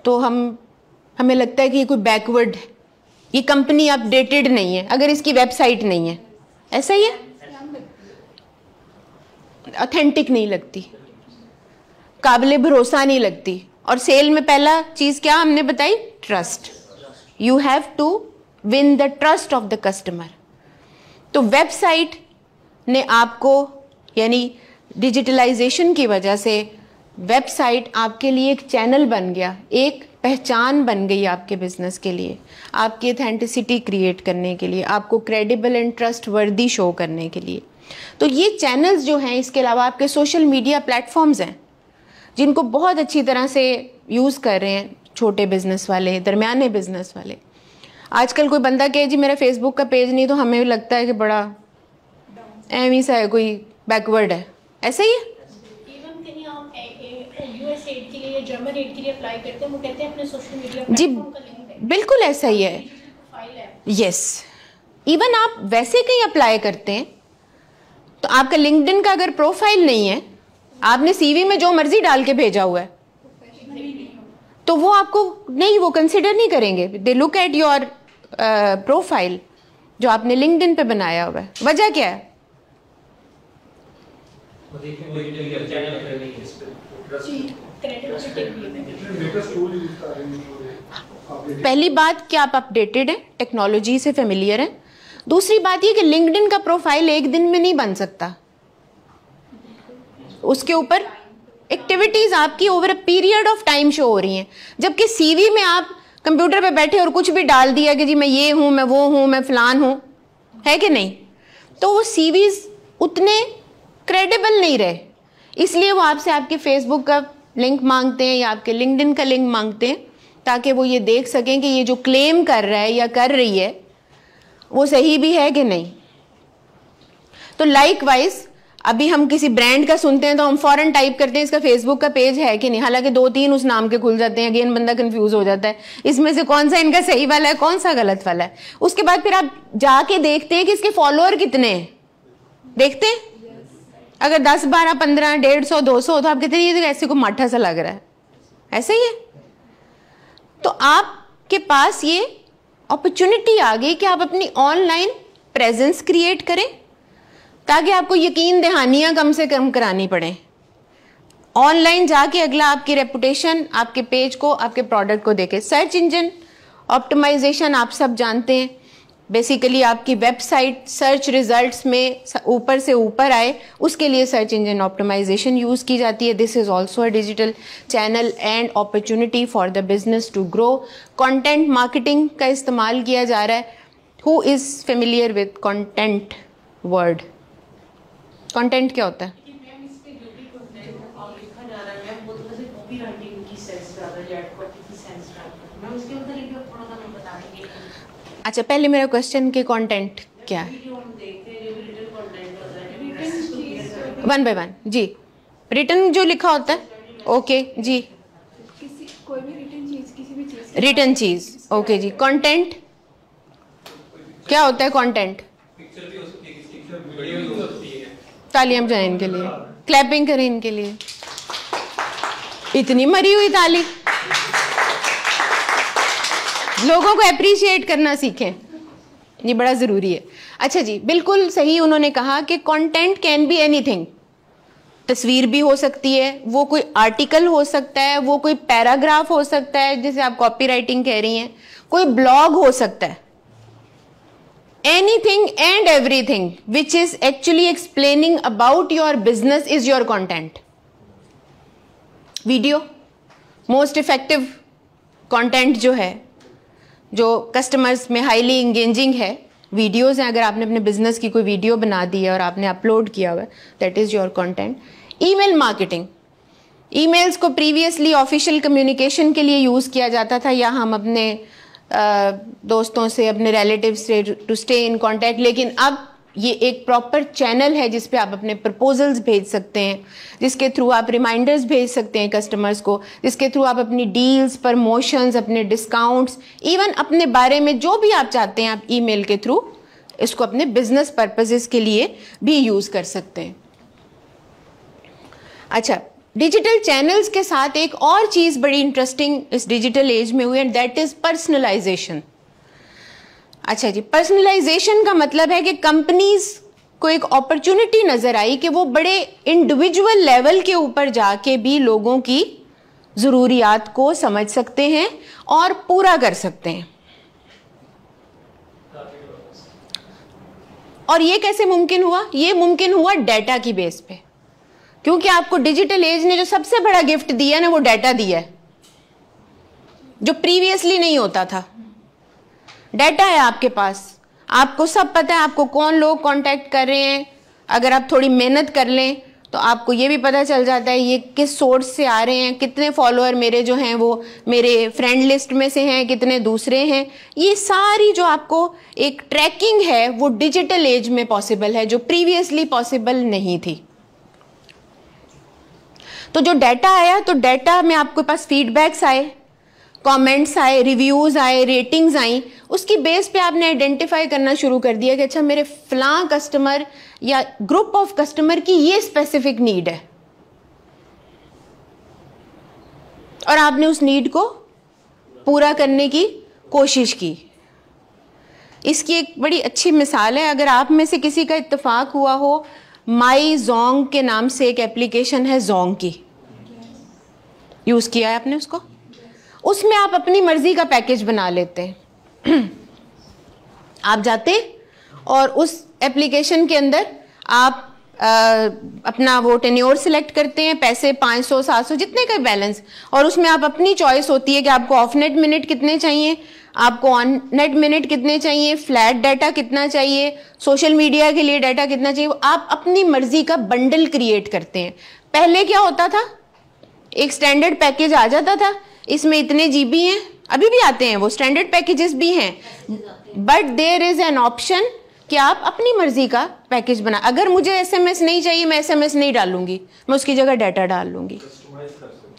तो हम हमें लगता है कि ये कोई बैकवर्ड है ये कंपनी अपडेटेड नहीं है अगर इसकी वेबसाइट नहीं है ऐसा ही है ऑथेंटिक नहीं लगती काबिल भरोसा नहीं लगती और सेल में पहला चीज़ क्या हमने बताई trust you have to win the trust of the customer तो वेबसाइट ने आपको यानी डिजिटलाइजेशन की वजह से वेबसाइट आपके लिए एक चैनल बन गया एक पहचान बन गई आपके बिजनेस के लिए आपकी अथेंटिसिटी क्रिएट करने के लिए आपको credible and trustworthy show करने के लिए तो ये चैनल्स जो हैं इसके अलावा आपके सोशल मीडिया प्लेटफॉर्म्स हैं जिनको बहुत अच्छी तरह से यूज़ कर रहे हैं छोटे बिजनेस वाले दरमियाने बिजनेस वाले आजकल कोई बंदा कहे जी मेरा फेसबुक का पेज नहीं तो हमें लगता है कि बड़ा एम ही सा है कोई बैकवर्ड है ऐसा ही है जर्मन एड के लिए अप्लाई करते हैं वो कहते हैं अपने सोशल मीडिया जी बिल्कुल ऐसा ही है यस इवन आप वैसे कहीं अप्लाई करते हैं तो आपका लिंकड का अगर प्रोफाइल नहीं है आपने सीवी में जो मर्जी डाल के भेजा हुआ है तो वो आपको नहीं वो कंसिडर नहीं करेंगे they look at your profile जो आपने लिंकड पे बनाया हुआ है वजह क्या है जी पहली बात क्या आप अपडेटेड हैं टेक्नोलॉजी से फेमिलियर हैं दूसरी बात ये कि लिंकड का प्रोफाइल एक दिन में नहीं बन सकता उसके ऊपर एक्टिविटीज़ आपकी over a period of time show हो रही हैं जबकि सीवी में आप कंप्यूटर पे बैठे और कुछ भी डाल दिया कि जी मैं ये हूं मैं वो हूं मैं फ़लान हूं है कि नहीं तो वो सीवीज़ उतने क्रेडिबल नहीं रहे इसलिए वो आपसे आपके फेसबुक का लिंक मांगते हैं या आपके लिंकडिन का लिंक मांगते हैं ताकि वो ये देख सकें कि ये जो क्लेम कर रहा है या कर रही है वो सही भी है कि नहीं तो लाइक वाइज अभी हम किसी ब्रांड का सुनते हैं तो हम फॉरन टाइप करते हैं इसका फेसबुक का पेज है कि नहीं हालांकि दो तीन उस नाम के खुल जाते हैं अगेन बंदा कंफ्यूज हो जाता है इसमें से कौन सा इनका सही वाला है कौन सा गलत वाला है उसके बाद फिर आप जाके देखते हैं कि इसके फॉलोअर कितने हैं देखते हैं अगर दस बारह पंद्रह डेढ़ सौ दो सौ तो आप कहते हैं ये तो ऐसे को माठा सा लग रहा है ऐसे ही है तो आपके पास ये अपॉर्चुनिटी आ गई कि आप अपनी ऑनलाइन प्रेजेंस क्रिएट करें ताकि आपको यकीन दहानियाँ कम से कम करानी पड़े ऑनलाइन जाके अगला आपकी रेपुटेशन आपके पेज को आपके प्रोडक्ट को देखे सर्च इंजन ऑप्टिमाइजेशन आप सब जानते हैं बेसिकली आपकी वेबसाइट सर्च रिजल्ट्स में ऊपर से ऊपर आए उसके लिए सर्च इंजन ऑप्टिमाइजेशन यूज़ की जाती है this is also a digital channel and opportunity for the business to grow content marketing का इस्तेमाल किया जा रहा है who is familiar with content word content क्या होता है अच्छा पहले मेरा क्वेश्चन के कंटेंट क्या है वन बाय वन जी रिटर्न जो लिखा होता है ओके जी रिटर्न चीज ओके जी कंटेंट क्या होता है कंटेंट तालियां बजाएं इनके लिए क्लैपिंग करें इनके लिए इतनी मरी हुई ताली लोगों को अप्रिशिएट करना सीखें ये बड़ा ज़रूरी है अच्छा जी बिल्कुल सही उन्होंने कहा कि कंटेंट कैन बी एनीथिंग तस्वीर भी हो सकती है वो कोई आर्टिकल हो सकता है वो कोई पैराग्राफ हो सकता है जैसे आप कॉपी राइटिंग कह रही हैं कोई ब्लॉग हो सकता है anything and everything which is actually explaining about your business is your content video most effective content जो है जो कस्टमर्स में हाईली इंगेजिंग है वीडियोज़ हैं अगर आपने अपने बिजनेस की कोई वीडियो बना दी है और आपने अपलोड किया हुआ है that is your content mail marketing mails को प्रीवियसली ऑफिशियल कम्युनिकेशन के लिए यूज़ किया जाता था या हम अपने दोस्तों से अपने रिलेटिव से टू स्टे इन कॉन्टैक्ट लेकिन अब ये एक प्रॉपर चैनल है जिस पे आप अपने प्रपोजल्स भेज सकते हैं जिसके थ्रू आप रिमाइंडर्स भेज सकते हैं कस्टमर्स को जिसके थ्रू आप अपनी डील्स प्रमोशंस अपने डिस्काउंट्स इवन अपने बारे में जो भी आप चाहते हैं आप ईमेल के थ्रू इसको अपने बिजनेस पर्पजेज़ के लिए भी यूज़ कर सकते हैं अच्छा डिजिटल चैनल्स के साथ एक और चीज़ बड़ी इंटरेस्टिंग इस डिजिटल एज में हुई एंड दैट इज़ पर्सनलाइजेशन अच्छा जी पर्सनलाइजेशन का मतलब है कि कंपनीज को एक अपॉर्चुनिटी नज़र आई कि वो बड़े इंडिविजुअल लेवल के ऊपर जाके भी लोगों की ज़रूरियात को समझ सकते हैं और पूरा कर सकते हैं और ये कैसे मुमकिन हुआ ये मुमकिन हुआ डेटा की बेस पे क्योंकि आपको डिजिटल एज ने जो सबसे बड़ा गिफ्ट दिया ना वो डेटा दिया है जो प्रीवियसली नहीं होता था डेटा है आपके पास आपको सब पता है आपको कौन लोग कांटेक्ट कर रहे हैं अगर आप थोड़ी मेहनत कर लें तो आपको ये भी पता चल जाता है ये किस सोर्स से आ रहे हैं कितने फॉलोअर मेरे जो हैं वो मेरे फ्रेंड लिस्ट में से हैं कितने दूसरे हैं ये सारी जो आपको एक ट्रैकिंग है वो डिजिटल एज में पॉसिबल है जो प्रीवियसली पॉसिबल नहीं थी तो जो डाटा आया तो डाटा में आपके पास फीडबैक्स आए कमेंट्स आए रिव्यूज़ आए रेटिंग्स आई उसकी बेस पे आपने आइडेंटिफाई करना शुरू कर दिया कि अच्छा मेरे फलां कस्टमर या ग्रुप ऑफ कस्टमर की ये स्पेसिफिक नीड है और आपने उस नीड को पूरा करने की कोशिश की इसकी एक बड़ी अच्छी मिसाल है अगर आप में से किसी का इत्तेफाक हुआ हो माई जोंग के नाम से एक एप्लीकेशन है जोंग की यूज़ किया है आपने उसको उसमें आप अपनी मर्जी का पैकेज बना लेते हैं आप जाते और उस एप्लीकेशन के अंदर आप आ, अपना वो टेन्योर सिलेक्ट करते हैं पैसे 500 700 जितने का बैलेंस और उसमें आप अपनी चॉइस होती है कि आपको ऑफ नेट मिनट कितने चाहिए आपको ऑन नेट मिनट कितने चाहिए फ्लैट डाटा कितना चाहिए सोशल मीडिया के लिए डाटा कितना चाहिए आप अपनी मर्जी का बंडल क्रिएट करते हैं पहले क्या होता था एक स्टैंडर्ड पैकेज आ जाता था इसमें इतने जीबी हैं अभी भी आते हैं वो स्टैंडर्ड पैकेजेस भी हैं but there is an option कि आप अपनी मर्जी का पैकेज बना अगर मुझे एसएमएस नहीं चाहिए मैं एसएमएस नहीं डालूंगी मैं उसकी जगह डाटा डाल लूंगी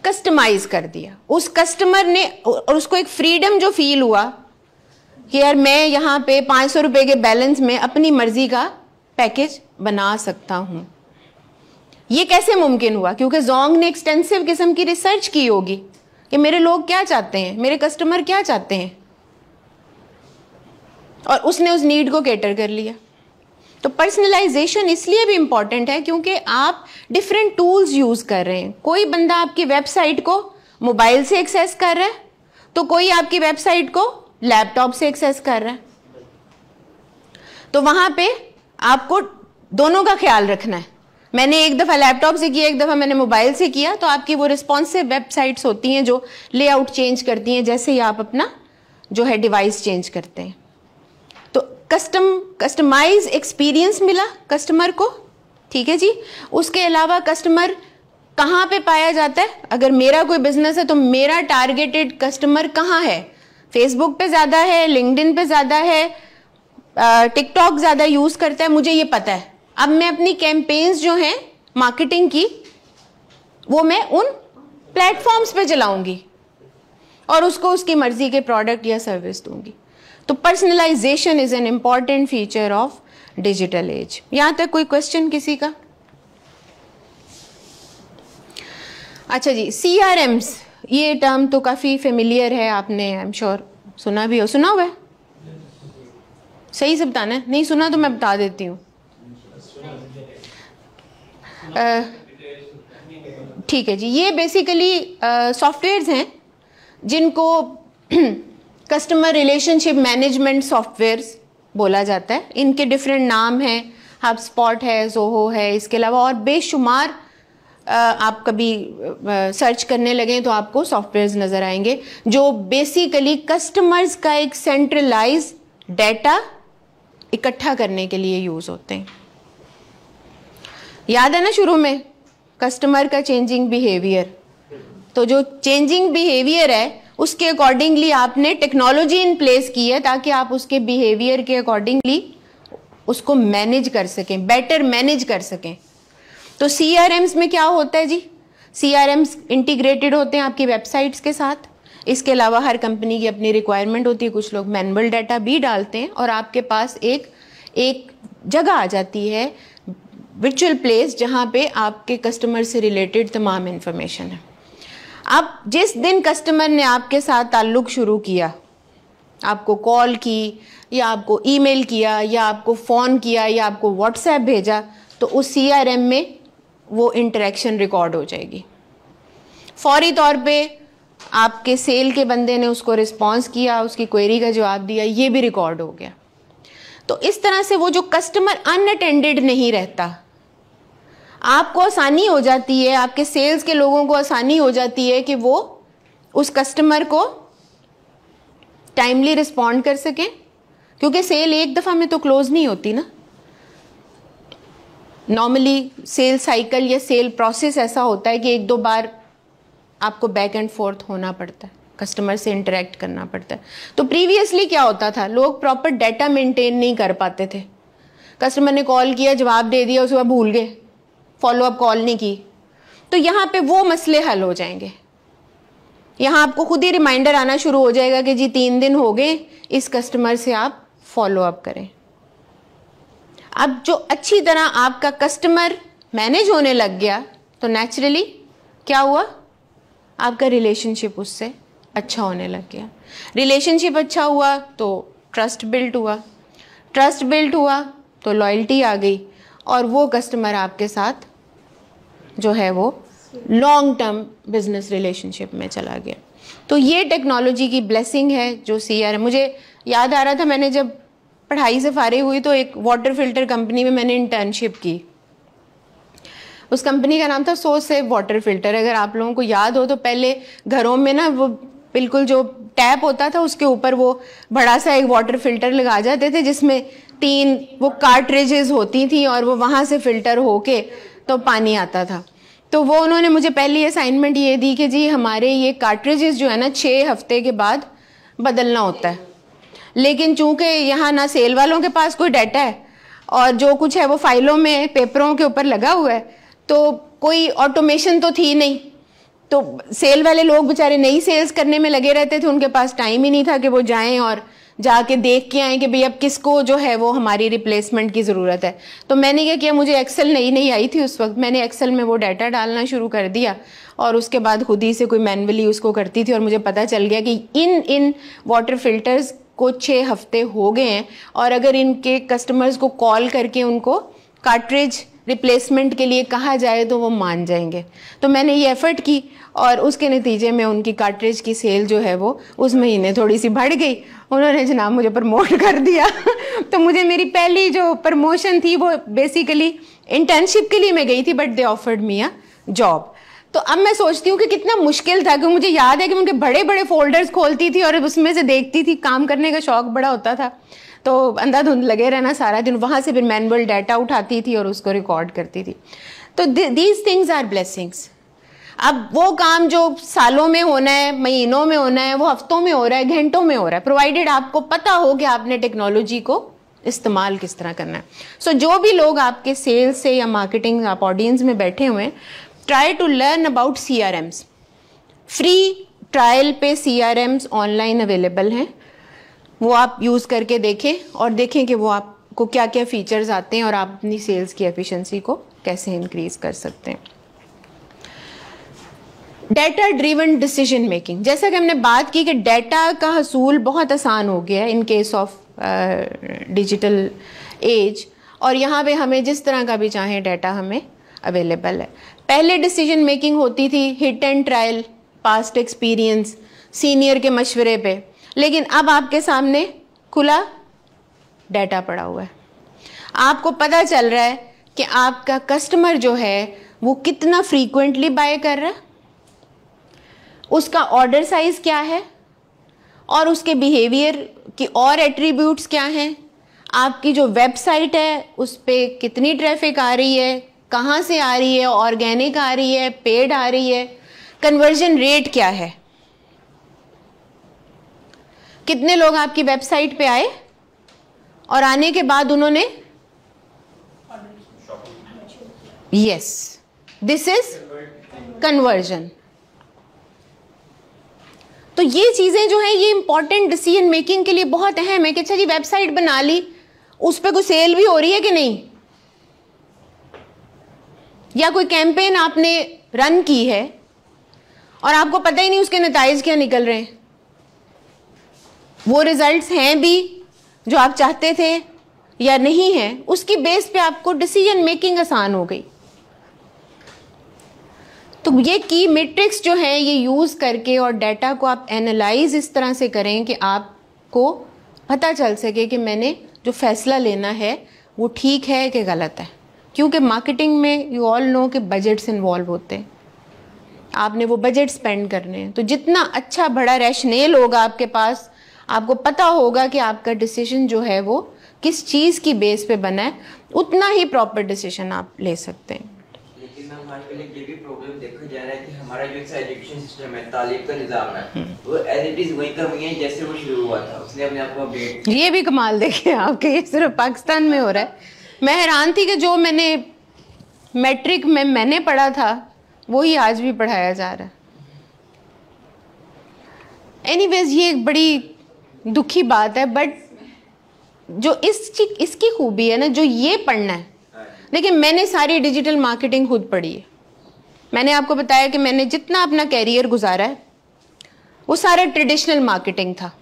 कस्टमाइज कर दिया उस कस्टमर ने और उसको एक फ्रीडम जो फील हुआ कि यार मैं यहाँ पे पाँच सौ रुपये के बैलेंस में अपनी मर्जी का पैकेज बना सकता हूँ ये कैसे मुमकिन हुआ क्योंकि जोंग ने एक्सटेंसिव किस्म की रिसर्च की होगी कि मेरे लोग क्या चाहते हैं मेरे कस्टमर क्या चाहते हैं और उसने उस नीड को कैटर कर लिया तो पर्सनलाइजेशन इसलिए भी इम्पॉर्टेंट है क्योंकि आप डिफरेंट टूल्स यूज़ कर रहे हैं कोई बंदा आपकी वेबसाइट को मोबाइल से एक्सेस कर रहा है तो कोई आपकी वेबसाइट को लैपटॉप से एक्सेस कर रहा है तो वहां पे आपको दोनों का ख्याल रखना है मैंने एक दफ़ा लैपटॉप से किया एक दफ़ा मैंने मोबाइल से किया तो आपकी वो रिस्पॉन्सिव वेबसाइट्स होती हैं जो लेआउट चेंज करती हैं जैसे ही आप अपना जो है डिवाइस चेंज करते हैं तो कस्टम कस्टमाइज एक्सपीरियंस मिला कस्टमर को ठीक है जी उसके अलावा कस्टमर कहाँ पे पाया जाता है अगर मेरा कोई बिजनेस है तो मेरा टारगेटेड कस्टमर कहाँ है फेसबुक पे ज़्यादा है लिंकड पे ज़्यादा है टिकटॉक ज़्यादा यूज़ करता है मुझे ये पता है अब मैं अपनी कैंपेन्स जो हैं मार्केटिंग की वो मैं उन प्लेटफॉर्म्स पे चलाऊंगी और उसको उसकी मर्जी के प्रोडक्ट या सर्विस दूंगी तो personalisation is an important feature of digital age यहाँ तक कोई क्वेश्चन किसी का अच्छा जी सी आर एम्स ये टर्म तो काफ़ी फेमिलियर है आपने आई एम श्योर सुना भी हो सुना हुआ है सही से बताना है नहीं सुना तो मैं बता देती हूँ ठीक है जी ये बेसिकली सॉफ्टवेयर्स हैं जिनको कस्टमर रिलेशनशिप मैनेजमेंट सॉफ्टवेयर्स बोला जाता है इनके डिफरेंट नाम हैं हब स्पॉट है जोहो है इसके अलावा और बेशुमार आप कभी सर्च करने लगें तो आपको सॉफ्टवेयर्स नज़र आएंगे जो बेसिकली कस्टमर्स का एक सेंट्रलाइज डेटा इकट्ठा करने के लिए यूज़ होते हैं याद है ना शुरू में कस्टमर का चेंजिंग बिहेवियर तो जो चेंजिंग बिहेवियर है उसके अकॉर्डिंगली आपने टेक्नोलॉजी इन प्लेस की है ताकि आप उसके बिहेवियर के अकॉर्डिंगली उसको मैनेज कर सकें बेटर मैनेज कर सकें तो सी में क्या होता है जी सी इंटीग्रेटेड होते हैं आपकी वेबसाइट्स के साथ इसके अलावा हर कंपनी की अपनी रिक्वायरमेंट होती है कुछ लोग मैनुअल डाटा भी डालते हैं और आपके पास एक एक जगह आ जाती है वर्चुअल प्लेस जहाँ पे आपके कस्टमर से रिलेटेड तमाम इन्फॉर्मेशन है आप जिस दिन कस्टमर ने आपके साथ ताल्लुक़ शुरू किया आपको कॉल की या आपको ईमेल किया या आपको फ़ोन किया या आपको व्हाट्सएप भेजा तो उस सीआरएम में वो इंटरेक्शन रिकॉर्ड हो जाएगी फौरी तौर पे आपके सेल के बंदे ने उसको रिस्पॉन्स किया उसकी क्वेरी का जवाब दिया ये भी रिकॉर्ड हो गया तो इस तरह से वो जो कस्टमर अनअटेंडेड नहीं रहता आपको आसानी हो जाती है आपके सेल्स के लोगों को आसानी हो जाती है कि वो उस कस्टमर को टाइमली रिस्पॉन्ड कर सकें क्योंकि सेल एक दफ़ा में तो क्लोज़ नहीं होती ना नॉर्मली सेल साइकिल या सेल प्रोसेस ऐसा होता है कि एक दो बार आपको बैक एंड फोर्थ होना पड़ता है कस्टमर से इंटरेक्ट करना पड़ता है तो प्रीवियसली क्या होता था लोग प्रॉपर डाटा मेंटेन नहीं कर पाते थे कस्टमर ने कॉल किया जवाब दे दिया उसके बाद भूल गए फॉलोअप कॉल नहीं की तो यहाँ पे वो मसले हल हो जाएंगे यहाँ आपको खुद ही रिमाइंडर आना शुरू हो जाएगा कि जी तीन दिन हो गए इस कस्टमर से आप फॉलोअप करें अब जो अच्छी तरह आपका कस्टमर मैनेज होने लग गया तो नेचुरली क्या हुआ आपका रिलेशनशिप उससे अच्छा होने लग गया रिलेशनशिप अच्छा हुआ तो ट्रस्ट बिल्ट हुआ ट्रस्ट बिल्ट हुआ तो लॉयल्टी आ गई और वो कस्टमर आपके साथ जो है वो लॉन्ग टर्म बिजनेस रिलेशनशिप में चला गया तो ये टेक्नोलॉजी की ब्लेसिंग है जो सी आर मुझे याद आ रहा था मैंने जब पढ़ाई से फारे हुई तो एक वाटर फिल्टर कंपनी में मैंने इंटर्नशिप की उस कंपनी का नाम था सो से वाटर फिल्टर अगर आप लोगों को याद हो तो पहले घरों में ना वो बिल्कुल जो टैप होता था उसके ऊपर वो बड़ा सा एक वाटर फिल्टर लगा जाते थे जिसमें तीन वो कार्ट्रेजेस होती थी और वो वहाँ से फ़िल्टर होके तो पानी आता था तो वो उन्होंने मुझे पहली असाइनमेंट ये दी कि जी हमारे ये कार्ट्रेजेस जो है ना छः हफ्ते के बाद बदलना होता है लेकिन चूंकि यहाँ ना सेल वालों के पास कोई डाटा है और जो कुछ है वो फाइलों में पेपरों के ऊपर लगा हुआ है तो कोई ऑटोमेशन तो थी नहीं तो सेल वाले लोग बेचारे नई सेल्स करने में लगे रहते थे उनके पास टाइम ही नहीं था कि वो जाएं और जाके देख के आए कि भाई अब किसको जो है वो हमारी रिप्लेसमेंट की ज़रूरत है तो मैंने क्या किया मुझे एक्सेल नई नई आई थी उस वक्त मैंने एक्सेल में वो डाटा डालना शुरू कर दिया और उसके बाद खुद ही से कोई मैनुअली उसको करती थी और मुझे पता चल गया कि इन इन वाटर फिल्टर्स को छः हफ्ते हो गए हैं और अगर इनके कस्टमर्स को कॉल करके उनको कार्ट्रिज रिप्लेसमेंट के लिए कहा जाए तो वो मान जाएंगे तो मैंने ये एफ़र्ट की और उसके नतीजे में उनकी कार्ट्रिज की सेल जो है वो उस महीने थोड़ी सी बढ़ गई उन्होंने जनाब मुझे प्रमोट कर दिया तो मुझे मेरी पहली जो प्रमोशन थी वो बेसिकली इंटर्नशिप के लिए मैं गई थी but they offered me a job तो अब मैं सोचती हूँ कि कितना मुश्किल था क्योंकि मुझे याद है कि उनके बड़े बड़े फोल्डर्स खोलती थी और उसमें से देखती थी काम करने का शौक बड़ा होता था तो अंधाधुंध लगे रहना सारा दिन वहाँ से फिर मैनुअल डाटा उठाती थी और उसको रिकॉर्ड करती थी तो दीज थिंग्स आर ब्लेसिंग्स अब वो काम जो सालों में होना है महीनों में होना है वो हफ्तों में हो रहा है घंटों में हो रहा है प्रोवाइडेड आपको पता हो कि आपने टेक्नोलॉजी को इस्तेमाल किस तरह करना है सो so, जो भी लोग आपके सेल्स से या मार्केटिंग आप ऑडियंस में बैठे हुए हैं try to learn about C R Ms free trial पे C R Ms online available हैं वो आप यूज़ करके देखें और देखें कि वो आपको क्या क्या फ़ीचर्स आते हैं और आप अपनी सेल्स की एफिशिएंसी को कैसे इंक्रीज़ कर सकते हैं डेटा ड्रीवन डिसीजन मेकिंग जैसा कि हमने बात की कि डेटा का हसूल बहुत आसान हो गया है in case of digital age और यहाँ पे हमें जिस तरह का भी चाहें डेटा हमें अवेलेबल है पहले डिसीजन मेकिंग होती थी hit and trial past experience senior के मशवरे पे लेकिन अब आपके सामने खुला डेटा पड़ा हुआ है आपको पता चल रहा है कि आपका कस्टमर जो है वो कितना फ्रीक्वेंटली बाय कर रहा है उसका ऑर्डर साइज़ क्या है और उसके बिहेवियर की और एट्रीब्यूट्स क्या हैं आपकी जो वेबसाइट है उस पर कितनी ट्रैफिक आ रही है कहाँ से आ रही है ऑर्गेनिक आ रही है पेड आ रही है कन्वर्जन रेट क्या है कितने लोग आपकी वेबसाइट पे आए और आने के बाद उन्होंने यस दिस इज कन्वर्जन तो ये चीज़ें जो हैं ये इंपॉर्टेंट डिसीजन मेकिंग के लिए बहुत अहम है कि अच्छा जी वेबसाइट बना ली उस पर कोई सेल भी हो रही है कि नहीं या कोई कैंपेन आपने रन की है और आपको पता ही नहीं उसके नतज क्या निकल रहे हैं वो रिजल्ट्स हैं भी जो आप चाहते थे या नहीं है उसकी बेस पे आपको डिसीजन मेकिंग आसान हो गई तो ये की मेट्रिक्स जो है ये यूज़ करके और डाटा को आप एनालाइज इस तरह से करें कि आपको पता चल सके कि मैंने जो फैसला लेना है वो ठीक है कि गलत है क्योंकि मार्केटिंग में यू ऑल नो के बजट्स इन्वॉल्व होते हैं आपने वो बजट स्पेंड करने हैं तो जितना अच्छा बड़ा रैशनेल होगा आपके पास आपको पता होगा कि आपका डिसीजन जो है वो किस चीज़ की बेस पे बना है उतना ही प्रॉपर डिसीजन आप ले सकते हैं आजकल ये भी प्रॉब्लम देखा जा रहा है कि हमारा जो एजुकेशन सिस्टम है तालीम का निज़ाम है हम्म। वो एज इट इज़ वही का वही है जैसे वो शुरू हुआ था उसने अपने आप को अपडेट ये भी कमाल देखिए आपके ये सिर्फ पाकिस्तान में हो रहा है मैं हैरान थी कि जो मैंने मैट्रिक में मैंने पढ़ा था वही आज भी पढ़ाया जा रहा है एनीवेज ये एक बड़ी दुखी बात है बट जो इस इसकी खूबी है ना जो ये पढ़ना है लेकिन मैंने सारी डिजिटल मार्केटिंग खुद पढ़ी है मैंने आपको बताया कि मैंने जितना अपना कैरियर गुजारा है वो सारा ट्रेडिशनल मार्केटिंग था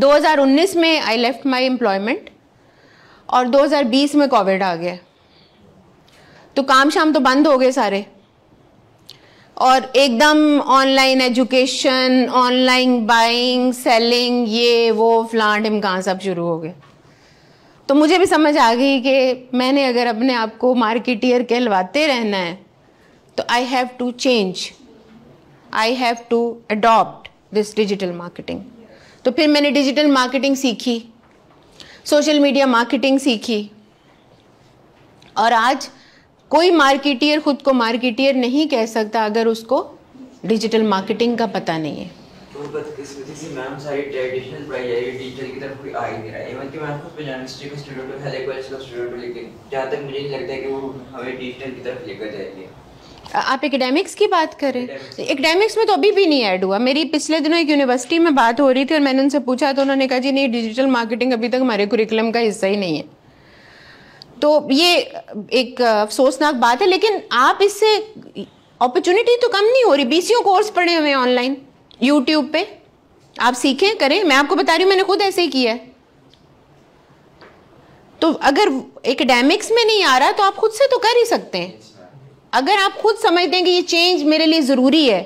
2019 में आई लेफ्ट माई एम्प्लॉयमेंट और 2020 में कोविड आ गया तो काम शाम तो बंद हो गए सारे और एकदम online education online buying selling ये वो फ्लान कहाँ सब शुरू हो गए तो मुझे भी समझ आ गई कि मैंने अगर अपने आप को मार्केटियर कहलवाते रहना है तो I have to change I have to adopt this digital marketing तो फिर मैंने डिजिटल मार्केटिंग सीखी सोशल मीडिया मार्केटिंग सीखी और आज कोई मार्केटियर खुद को मार्केटियर नहीं कह सकता अगर उसको डिजिटल मार्केटिंग का पता नहीं है तो बदकिस्मती से मैम सारी ट्रेडिशनल पढ़ाई जा रही है डिजिटल की तरफ कोई आ ही नहीं रहा है इवन कि मैं खुद पंजाब यूनिवर्सिटी का स्टूडेंट हूँ एक कॉलेज का स्टूडेंट हूँ लेकिन जहाँ तक मुझे नहीं लगता है कि वो हमें डिजिटल की तरफ लेकर जाएगी आप एकेडमिक्स की बात करें एकेडमिक्स में तो अभी भी नहीं ऐड हुआ मेरी पिछले दिनों एक यूनिवर्सिटी में बात हो रही थी और मैंने उनसे पूछा तो उन्होंने कहा जी नहीं डिजिटल मार्केटिंग अभी तक हमारे कुरिकुलम का हिस्सा ही नहीं है तो ये एक अफसोसनाक बात है लेकिन आप इससे अपॉर्चुनिटी तो कम नहीं हो रही बीसीओ कोर्स पढ़े हुए ऑनलाइन यूट्यूब पे आप सीखें करें मैं आपको बता रही हूँ मैंने खुद ऐसे ही किया है तो अगर एकेडेमिक्स में नहीं आ रहा तो आप खुद से तो कर ही सकते हैं अगर आप खुद समझते हैं कि ये चेंज मेरे लिए ज़रूरी है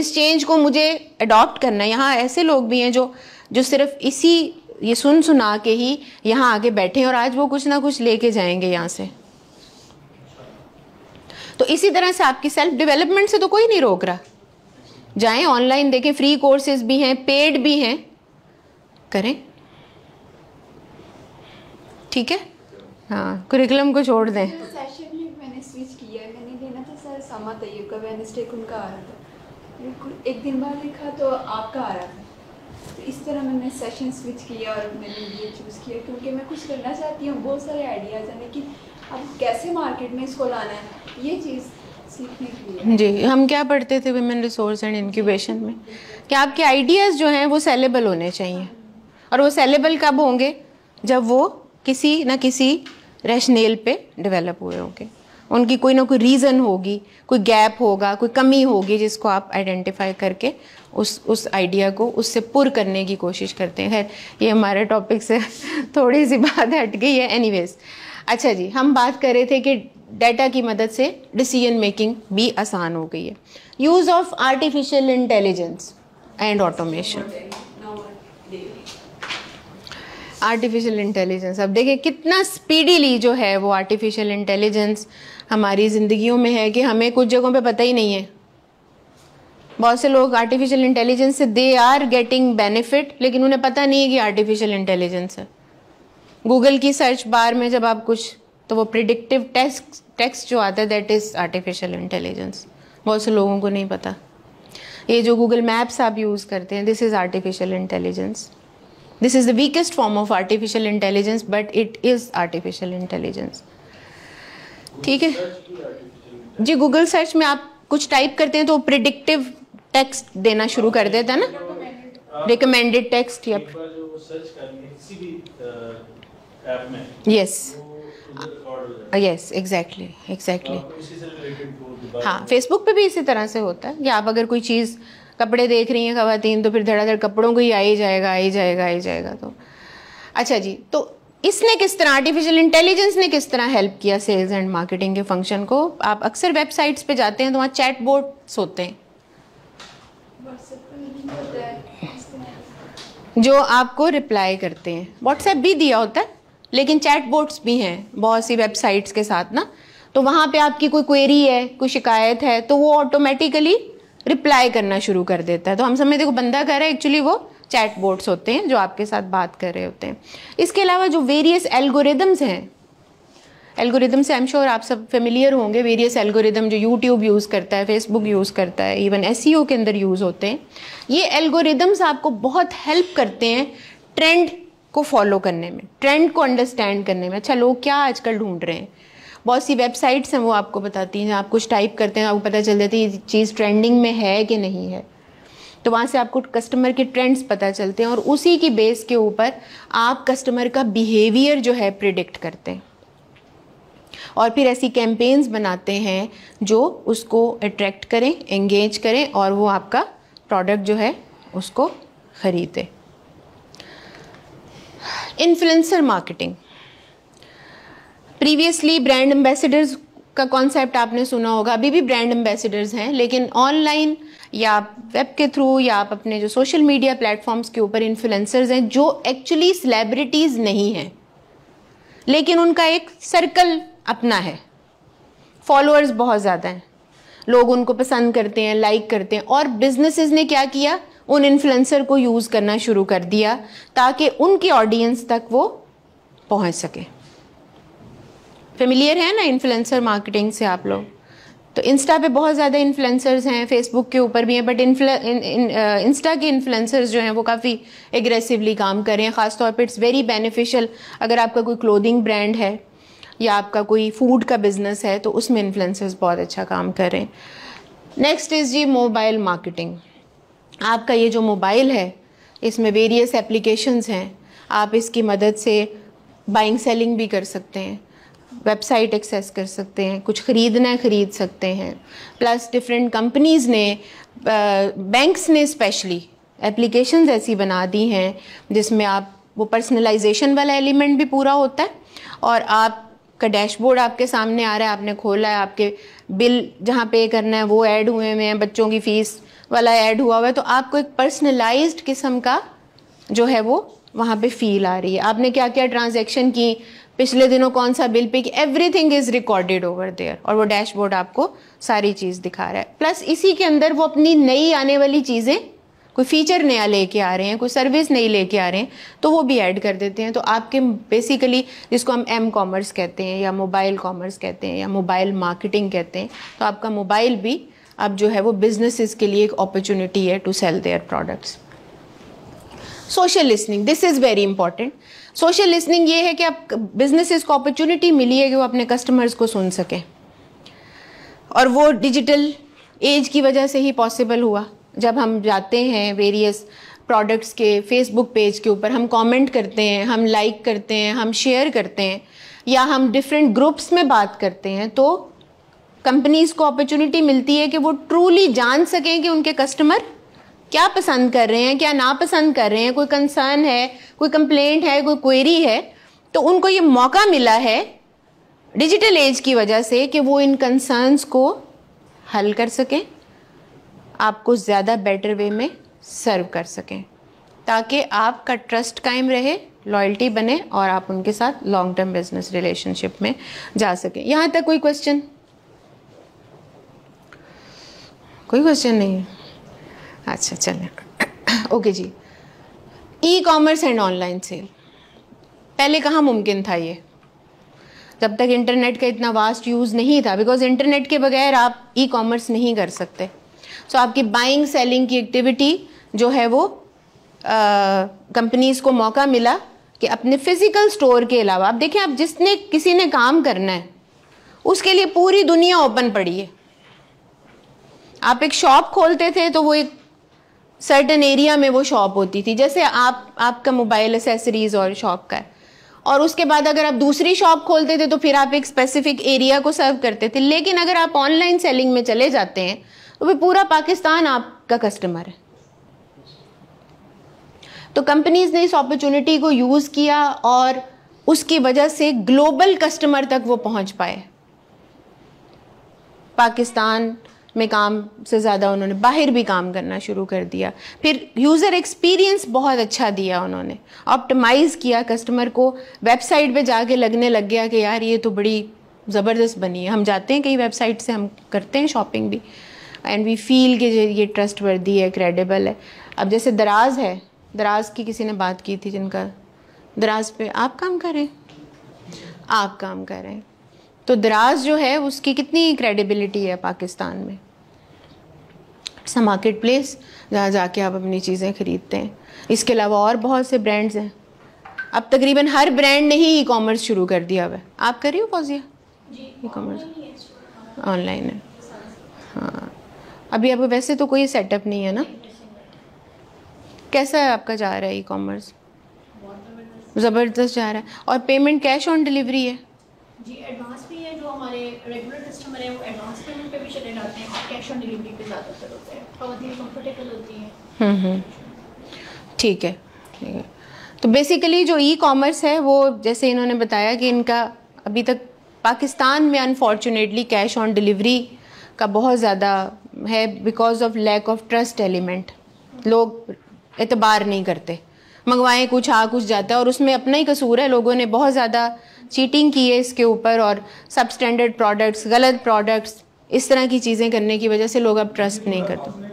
इस चेंज को मुझे अडॉप्ट करना है यहाँ ऐसे लोग भी हैं जो जो सिर्फ इसी ये सुन सुना के ही यहाँ आके बैठे हैं और आज वो कुछ ना कुछ लेके जाएंगे यहाँ से तो इसी तरह से आपकी सेल्फ डेवलपमेंट से तो कोई नहीं रोक रहा जाएं ऑनलाइन देखें फ्री कोर्सेज भी हैं पेड भी हैं करें ठीक है हाँ करिकुलम को छोड़ दें तो एक दिन बाद लिखा तो आपका आ रहा था तो इस तरह मैंने सेशन स्विच किया और मैंने ये चूज़ किया क्योंकि मैं कुछ करना चाहती हूँ बहुत सारे आइडियाज़ हैं लेकिन अब कैसे मार्केट में इसको लाना है ये चीज़ जी हम क्या पढ़ते थे वेमेन रिसोर्स एंड इनक्यूबेशन में कि आपके आइडियाज़ जो हैं वो सेलेबल होने चाहिए और वो सेलेबल कब होंगे जब वो किसी ना किसी रैशनेल पे डेवलप हुए होंगे उनकी कोई ना कोई रीज़न होगी कोई गैप होगा कोई कमी होगी जिसको आप आइडेंटिफाई करके उस उस आइडिया को उससे पुर करने की कोशिश करते हैं ये हमारे टॉपिक से थोड़ी सी बात हट गई है एनीवेज अच्छा जी हम बात कर रहे थे कि डेटा की मदद से डिसीजन मेकिंग भी आसान हो गई है use of artificial intelligence and automation artificial intelligence अब देखिए कितना स्पीडीली जो है वो आर्टिफिशियल इंटेलिजेंस हमारी ज़िंदगियों में है कि हमें कुछ जगहों पे पता ही नहीं है बहुत से लोग आर्टिफिशियल इंटेलिजेंस से दे आर गेटिंग बेनिफिट लेकिन उन्हें पता नहीं है कि आर्टिफिशियल इंटेलिजेंस है गूगल की सर्च बार में जब आप कुछ तो वो प्रिडिक्टिव टेक्स्ट टेक्स्ट जो आता है दैट इज़ आर्टिफिशियल इंटेलिजेंस बहुत से लोगों को नहीं पता ये जो गूगल मैप्स आप यूज़ करते हैं this is artificial intelligence this is the weakest form of artificial intelligence but it is artificial intelligence ठीक है जी गूगल सर्च में आप कुछ टाइप करते हैं तो प्रिडिक्टिव टेक्स्ट देना शुरू कर देता है ना रिकमेंडेड टेक्स्ट या यस यस एग्जैक्टली एग्जैक्टली हाँ फेसबुक हाँ, पे भी इसी तरह से होता है कि आप अगर कोई चीज़ कपड़े देख रही हैं खातन तो फिर धड़ाधड़ कपड़ों को ही आ ही जाएगा आ ही जाएगा आ ही जाएगा तो अच्छा जी तो इसने किस तरह आर्टिफिशियल इंटेलिजेंस ने किस तरह हेल्प किया सेल्स एंड मार्केटिंग के फंक्शन को आप अक्सर वेबसाइट्स पे जाते हैं तो वहाँ चैट बोर्ड्स होते हैं जो आपको रिप्लाई करते हैं व्हाट्सएप भी दिया होता है लेकिन चैट बोर्ड्स भी हैं बहुत सी वेबसाइट्स के साथ ना तो वहाँ पे आपकी कोई क्वेरी है कोई शिकायत है तो वो ऑटोमेटिकली रिप्लाई करना शुरू कर देता है तो हम समझ देखो बंदा कर रहा है एक्चुअली वो चैट बोट्स होते हैं जो आपके साथ बात कर रहे होते हैं इसके अलावा जो वेरियस एल्गोरिदम्स हैं एल्गोरिदम से आई एम श्योर आप सब फेमिलियर होंगे वेरियस एल्गोरिदम जो यूट्यूब यूज़ करता है फेसबुक यूज़ करता है इवन एस e के अंदर यूज़ होते हैं ये एल्गोरिदम्स आपको बहुत हेल्प करते हैं ट्रेंड को फॉलो करने में ट्रेंड को अंडरस्टैंड करने में अच्छा लोग क्या आजकल ढूंढ रहे हैं बहुत सी वेबसाइट्स हैं वो आपको बताती हैं आप कुछ टाइप करते हैं आपको पता चल जाती है ये चीज़ ट्रेंडिंग में है कि नहीं है तो वहाँ से आपको कस्टमर के ट्रेंड्स पता चलते हैं और उसी की बेस के ऊपर आप कस्टमर का बिहेवियर जो है प्रिडिक्ट करते हैं और फिर ऐसी कैंपेन्स बनाते हैं जो उसको अट्रैक्ट करें एंगेज करें और वो आपका प्रोडक्ट जो है उसको ख़रीदें influencer marketing previously brand ambassadors का कॉन्सेप्ट आपने सुना होगा अभी भी ब्रांड एम्बेसडर्स हैं लेकिन ऑनलाइन या वेब के थ्रू या आप अपने जो सोशल मीडिया प्लेटफॉर्म्स के ऊपर इन्फ्लुएंसर्स हैं जो एक्चुअली सेलिब्रिटीज़ नहीं हैं लेकिन उनका एक सर्कल अपना है फॉलोअर्स बहुत ज़्यादा हैं लोग उनको पसंद करते हैं लाइक करते हैं और बिजनेसिस ने क्या किया उन इन्फ्लुएंसर को यूज़ करना शुरू कर दिया ताकि उनकी ऑडियंस तक वो पहुंच सके फेमिलियर है ना इन्फ्लुएंसर मार्केटिंग से आप लोग तो इंस्टा पे बहुत ज़्यादा इन्फ्लुएंसर्स हैं फेसबुक के ऊपर भी हैं बट इंस्टा uh, के इन्फ्लुएंसर्स जो हैं वो काफ़ी एग्रेसिवली काम कर रहे हैं ख़ासतौर पर इट्स वेरी बेनिफिशियल अगर आपका कोई क्लोदिंग ब्रांड है या आपका कोई फूड का बिज़नेस है तो उसमें इन्फ्लुएंसर्स बहुत अच्छा काम कर रहे हैं नेक्स्ट इज़ जी मोबाइल मार्केटिंग आपका ये जो मोबाइल है इसमें वेरियस एप्लीकेशंस हैं आप इसकी मदद से बाइंग सेलिंग भी कर सकते हैं वेबसाइट एक्सेस कर सकते हैं कुछ ख़रीदना ख़रीद सकते हैं प्लस डिफरेंट कंपनीज़ ने बैंक्स ने स्पेशली एप्लीकेशंस ऐसी बना दी हैं जिसमें आप वो पर्सनलाइजेशन वाला एलिमेंट भी पूरा होता है और आप का डैशबोर्ड आपके सामने आ रहा है आपने खोला है आपके बिल जहाँ पे करना है वो ऐड हुए हुए हैं बच्चों की फ़ीस वाला ऐड हुआ हुआ है तो आपको एक पर्सनलाइज्ड किस्म का जो है वो वहाँ पे फील आ रही है आपने क्या क्या ट्रांजेक्शन की पिछले दिनों कौन सा बिल पे कि thing is recorded over there और वो डैशबोर्ड आपको सारी चीज़ दिखा रहा है प्लस इसी के अंदर वो अपनी नई आने वाली चीज़ें कोई फीचर नया लेके आ रहे हैं कोई सर्विस नई लेके आ रहे हैं तो वो भी ऐड कर देते हैं तो आपके बेसिकली जिसको हम एम कॉमर्स कहते हैं या मोबाइल कॉमर्स कहते हैं या मोबाइल मार्केटिंग कहते हैं तो आपका मोबाइल भी अब जो है वो बिजनेसिस के लिए एक अपॉर्चुनिटी है to sell their products social listening this is very important social listening ये है कि आप बिजनेसिस को अपॉर्चुनिटी मिली है कि वो अपने कस्टमर्स को सुन सके और वो डिजिटल एज की वजह से ही पॉसिबल हुआ जब हम जाते हैं वेरियस प्रोडक्ट्स के फेसबुक पेज के ऊपर हम कमेंट करते हैं हम लाइक करते हैं हम शेयर करते हैं या हम डिफरेंट ग्रुप्स में बात करते हैं तो कंपनीज को अपॉर्चुनिटी मिलती है कि वो ट्रूली जान सकें कि उनके कस्टमर क्या पसंद कर रहे हैं क्या नापसंद कर रहे हैं कोई कंसर्न है कोई कंप्लेंट है कोई क्वेरी है तो उनको ये मौका मिला है डिजिटल एज की वजह से कि वो इन कंसर्न्स को हल कर सकें आपको ज़्यादा बेटर वे में सर्व कर सकें ताकि आपका ट्रस्ट कायम रहे लॉयल्टी बने और आप उनके साथ लॉन्ग टर्म बिजनेस रिलेशनशिप में जा सकें यहाँ तक कोई क्वेश्चन कोई क्वेश्चन नहीं है अच्छा चलें ओके जी e commerce and online sale पहले कहाँ मुमकिन था ये जब तक इंटरनेट का इतना वास्ट यूज़ नहीं था बिकॉज इंटरनेट के बगैर आप ई कॉमर्स नहीं कर सकते सो so, आपकी बाइंग सेलिंग की एक्टिविटी जो है वो कंपनीज़ को मौका मिला कि अपने फिज़िकल स्टोर के अलावा आप देखें आप जिसने किसी ने काम करना है उसके लिए पूरी दुनिया ओपन पड़ी है आप एक शॉप खोलते थे तो वो एक सर्टन एरिया में वो शॉप होती थी जैसे आप आपका मोबाइल एसेसरीज और शॉप का और उसके बाद अगर आप दूसरी शॉप खोलते थे तो फिर आप एक स्पेसिफिक एरिया को सर्व करते थे लेकिन अगर आप ऑनलाइन सेलिंग में चले जाते हैं तो फिर पूरा पाकिस्तान आपका कस्टमर है तो कंपनीज ने इस अपॉर्चुनिटी को यूज़ किया और उसकी वजह से ग्लोबल कस्टमर तक वो पहुंच पाए पाकिस्तान में काम से ज़्यादा उन्होंने बाहर भी काम करना शुरू कर दिया फिर यूज़र एक्सपीरियंस बहुत अच्छा दिया उन्होंने ऑप्टिमाइज़ किया कस्टमर को वेबसाइट पे जाके लगने लग गया कि यार ये तो बड़ी ज़बरदस्त बनी है हम जाते हैं कई वेबसाइट से हम करते हैं शॉपिंग भी एंड वी फील कि ये ट्रस्ट वर्दी है क्रेडिबल है अब जैसे दराज है दराज की किसी ने बात की थी जिनका दराज पे आप काम करें आप काम करें तो दराज जो है उसकी कितनी क्रेडिबिलिटी है पाकिस्तान में इट्स अ मार्केट प्लेस जहाँ जाके आप अपनी चीज़ें ख़रीदते हैं इसके अलावा और बहुत से ब्रांड्स हैं अब तकरीबन हर ब्रांड ने ही ई कॉमर्स शुरू कर दिया हुआ है आप करिए हो फौजिया ई कॉमर्स ऑनलाइन है हाँ अभी आपको वैसे तो कोई सेटअप नहीं है ना कैसा है आपका जा रहा है ई कॉमर्स ज़बरदस्त जा रहा है और पेमेंट कैश ऑन डिलीवरी है जी एडवांस हमारे रेगुलर कस्टमर हैं वो एडवांस पेमेंट पे भी चले जाते हैं और कैश ऑन डिलीवरी पे ज़्यादातर होते हैं बहुत ही कम्फर्टेबल होती है हम्म, हम्म। ठीक है ठीक है तो बेसिकली जो ई कॉमर्स है वो जैसे इन्होंने बताया कि इनका अभी तक पाकिस्तान में अनफॉर्चुनेटली कैश ऑन डिलीवरी का बहुत ज़्यादा है because of lack of trust element लोग एतबार नहीं करते मंगवाएं कुछ आ कुछ जाता है और उसमें अपना ही कसूर है लोगों ने बहुत ज़्यादा चीटिंग की है इसके ऊपर और सब स्टैंडर्ड प्रोडक्ट्स गलत प्रोडक्ट्स इस तरह की चीज़ें करने की वजह से लोग अब ट्रस्ट नहीं करते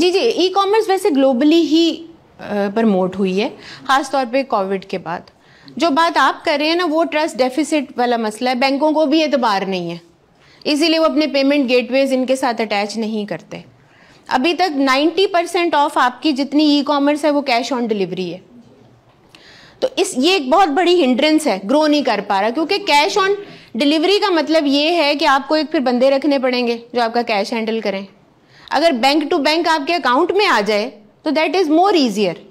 जी जी ई कॉमर्स वैसे ग्लोबली ही प्रमोट हुई है ख़ासतौर पे कोविड के बाद जो बात आप कर रहे हैं ना वो ट्रस्ट डेफिसिट वाला मसला है बैंकों को भी एतबार तो नहीं है इसीलिए वो अपने पेमेंट गेटवेज इनके साथ अटैच नहीं करते अभी तक 90 परसेंट ऑफ आपकी जितनी ई कॉमर्स है वो कैश ऑन डिलीवरी है तो इस ये एक बहुत बड़ी हिंड्रेंस है ग्रो नहीं कर पा रहा क्योंकि कैश ऑन डिलीवरी का मतलब ये है कि आपको एक फिर बंदे रखने पड़ेंगे जो आपका कैश हैंडल करें अगर बैंक टू बैंक आपके अकाउंट में आ जाए तो दैट इज़ मोर इजियर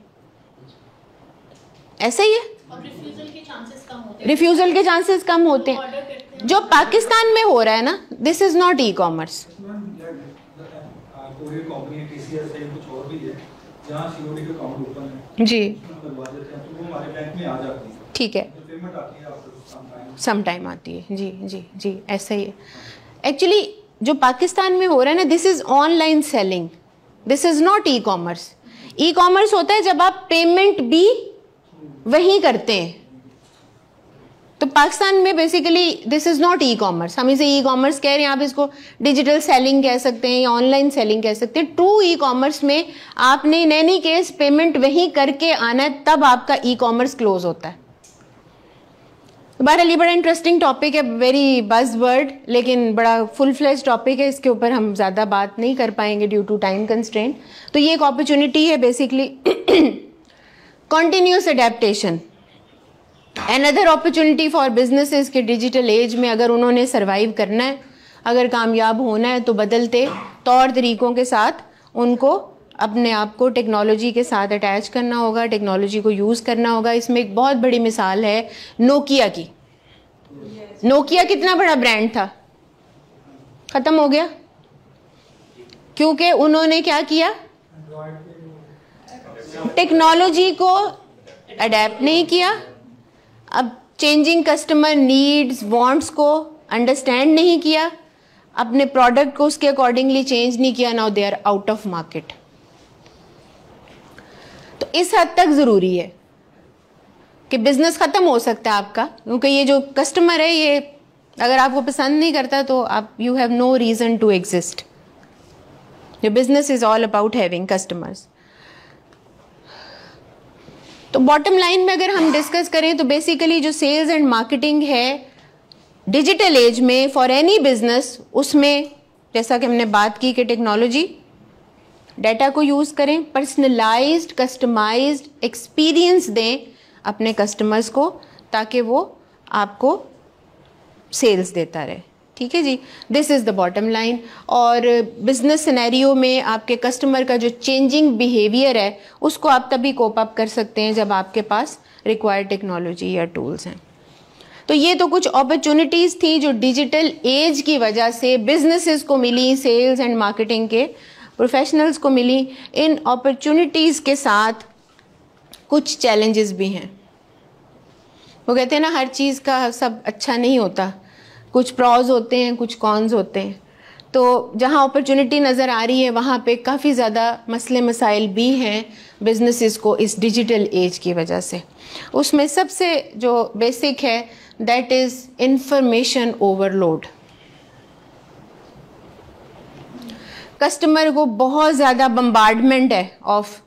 ऐसा ही है रिफ्यूज़ल के चांसेस कम होते हैं जो पाकिस्तान में हो रहा है ना this is not e commerce जी तो ठीक है सम तो टाइम आती है जी जी जी ऐसा ही है एक्चुअली जो पाकिस्तान में हो रहा है ना this is online selling this is not e commerce e commerce होता है जब आप पेमेंट भी वहीं करते हैं तो पाकिस्तान में basically this is not e commerce हम इसे ई कॉमर्स कह रहे हैं आप इसको डिजिटल सेलिंग कह सकते हैं या ऑनलाइन सेलिंग कह सकते हैं ट्रू ई कॉमर्स में आपने इन एनी केस पेमेंट वहीं करके आना है तब आपका ई कॉमर्स क्लोज होता है बहरहाल ये बड़ा इंटरेस्टिंग टॉपिक है वेरी बज वर्ड लेकिन बड़ा फुल फ्लेज टॉपिक है इसके ऊपर हम ज़्यादा बात नहीं कर पाएंगे ड्यू टू टाइम कंस्ट्रेंट तो ये एक अपॉर्चुनिटी है basically continuous an another opportunity for businesses के डिजिटल एज में अगर उन्होंने सर्वाइव करना है अगर कामयाब होना है तो बदलते तौर तो तरीकों के साथ उनको अपने आप को टेक्नोलॉजी के साथ अटैच करना होगा टेक्नोलॉजी को यूज़ करना होगा इसमें एक बहुत बड़ी मिसाल है नोकिया की yes. नोकिया कितना बड़ा ब्रांड था ख़त्म हो गया क्योंकि उन्होंने क्या किया टेक्नोलॉजी को अडेप्ट नहीं किया अब चेंजिंग कस्टमर नीड्स वांट्स को अंडरस्टैंड नहीं किया अपने प्रोडक्ट को उसके अकॉर्डिंगली चेंज नहीं किया now they are out of market तो इस हद तक ज़रूरी है कि बिज़नेस ख़त्म हो सकता है आपका क्योंकि ये जो कस्टमर है ये अगर आपको पसंद नहीं करता तो आप you have no reason to exist your business is all about having customers तो बॉटम लाइन में अगर हम डिस्कस करें तो बेसिकली जो सेल्स एंड मार्केटिंग है डिजिटल एज में फॉर एनी बिजनेस उसमें जैसा कि हमने बात की कि टेक्नोलॉजी डाटा को यूज़ करें पर्सनलाइज कस्टमाइज एक्सपीरियंस दें अपने कस्टमर्स को ताकि वो आपको सेल्स देता रहे ठीक है जी this is the bottom line और बिजनेस सिनेरियो में आपके कस्टमर का जो चेंजिंग बिहेवियर है उसको आप तभी कोप अप कर सकते हैं जब आपके पास रिक्वायर्ड टेक्नोलॉजी या टूल्स हैं तो ये तो कुछ अपॉर्चुनिटीज़ थी जो डिजिटल एज की वजह से बिजनेसेस को मिली सेल्स एंड मार्केटिंग के प्रोफेशनल्स को मिली इन अपॉर्चुनिटीज़ के साथ कुछ चैलेंजेस भी हैं वो कहते हैं ना हर चीज़ का सब अच्छा नहीं होता कुछ प्रॉज होते हैं कुछ कॉन्स होते हैं तो जहाँ अपॉर्चुनिटी नज़र आ रही है वहाँ पे काफ़ी ज़्यादा मसले मसाइल भी हैं बिजनेसेस को इस डिजिटल एज की वजह से उसमें सबसे जो बेसिक है that is information overload customer को बहुत ज़्यादा बम्बार्डमेंट है ऑफ़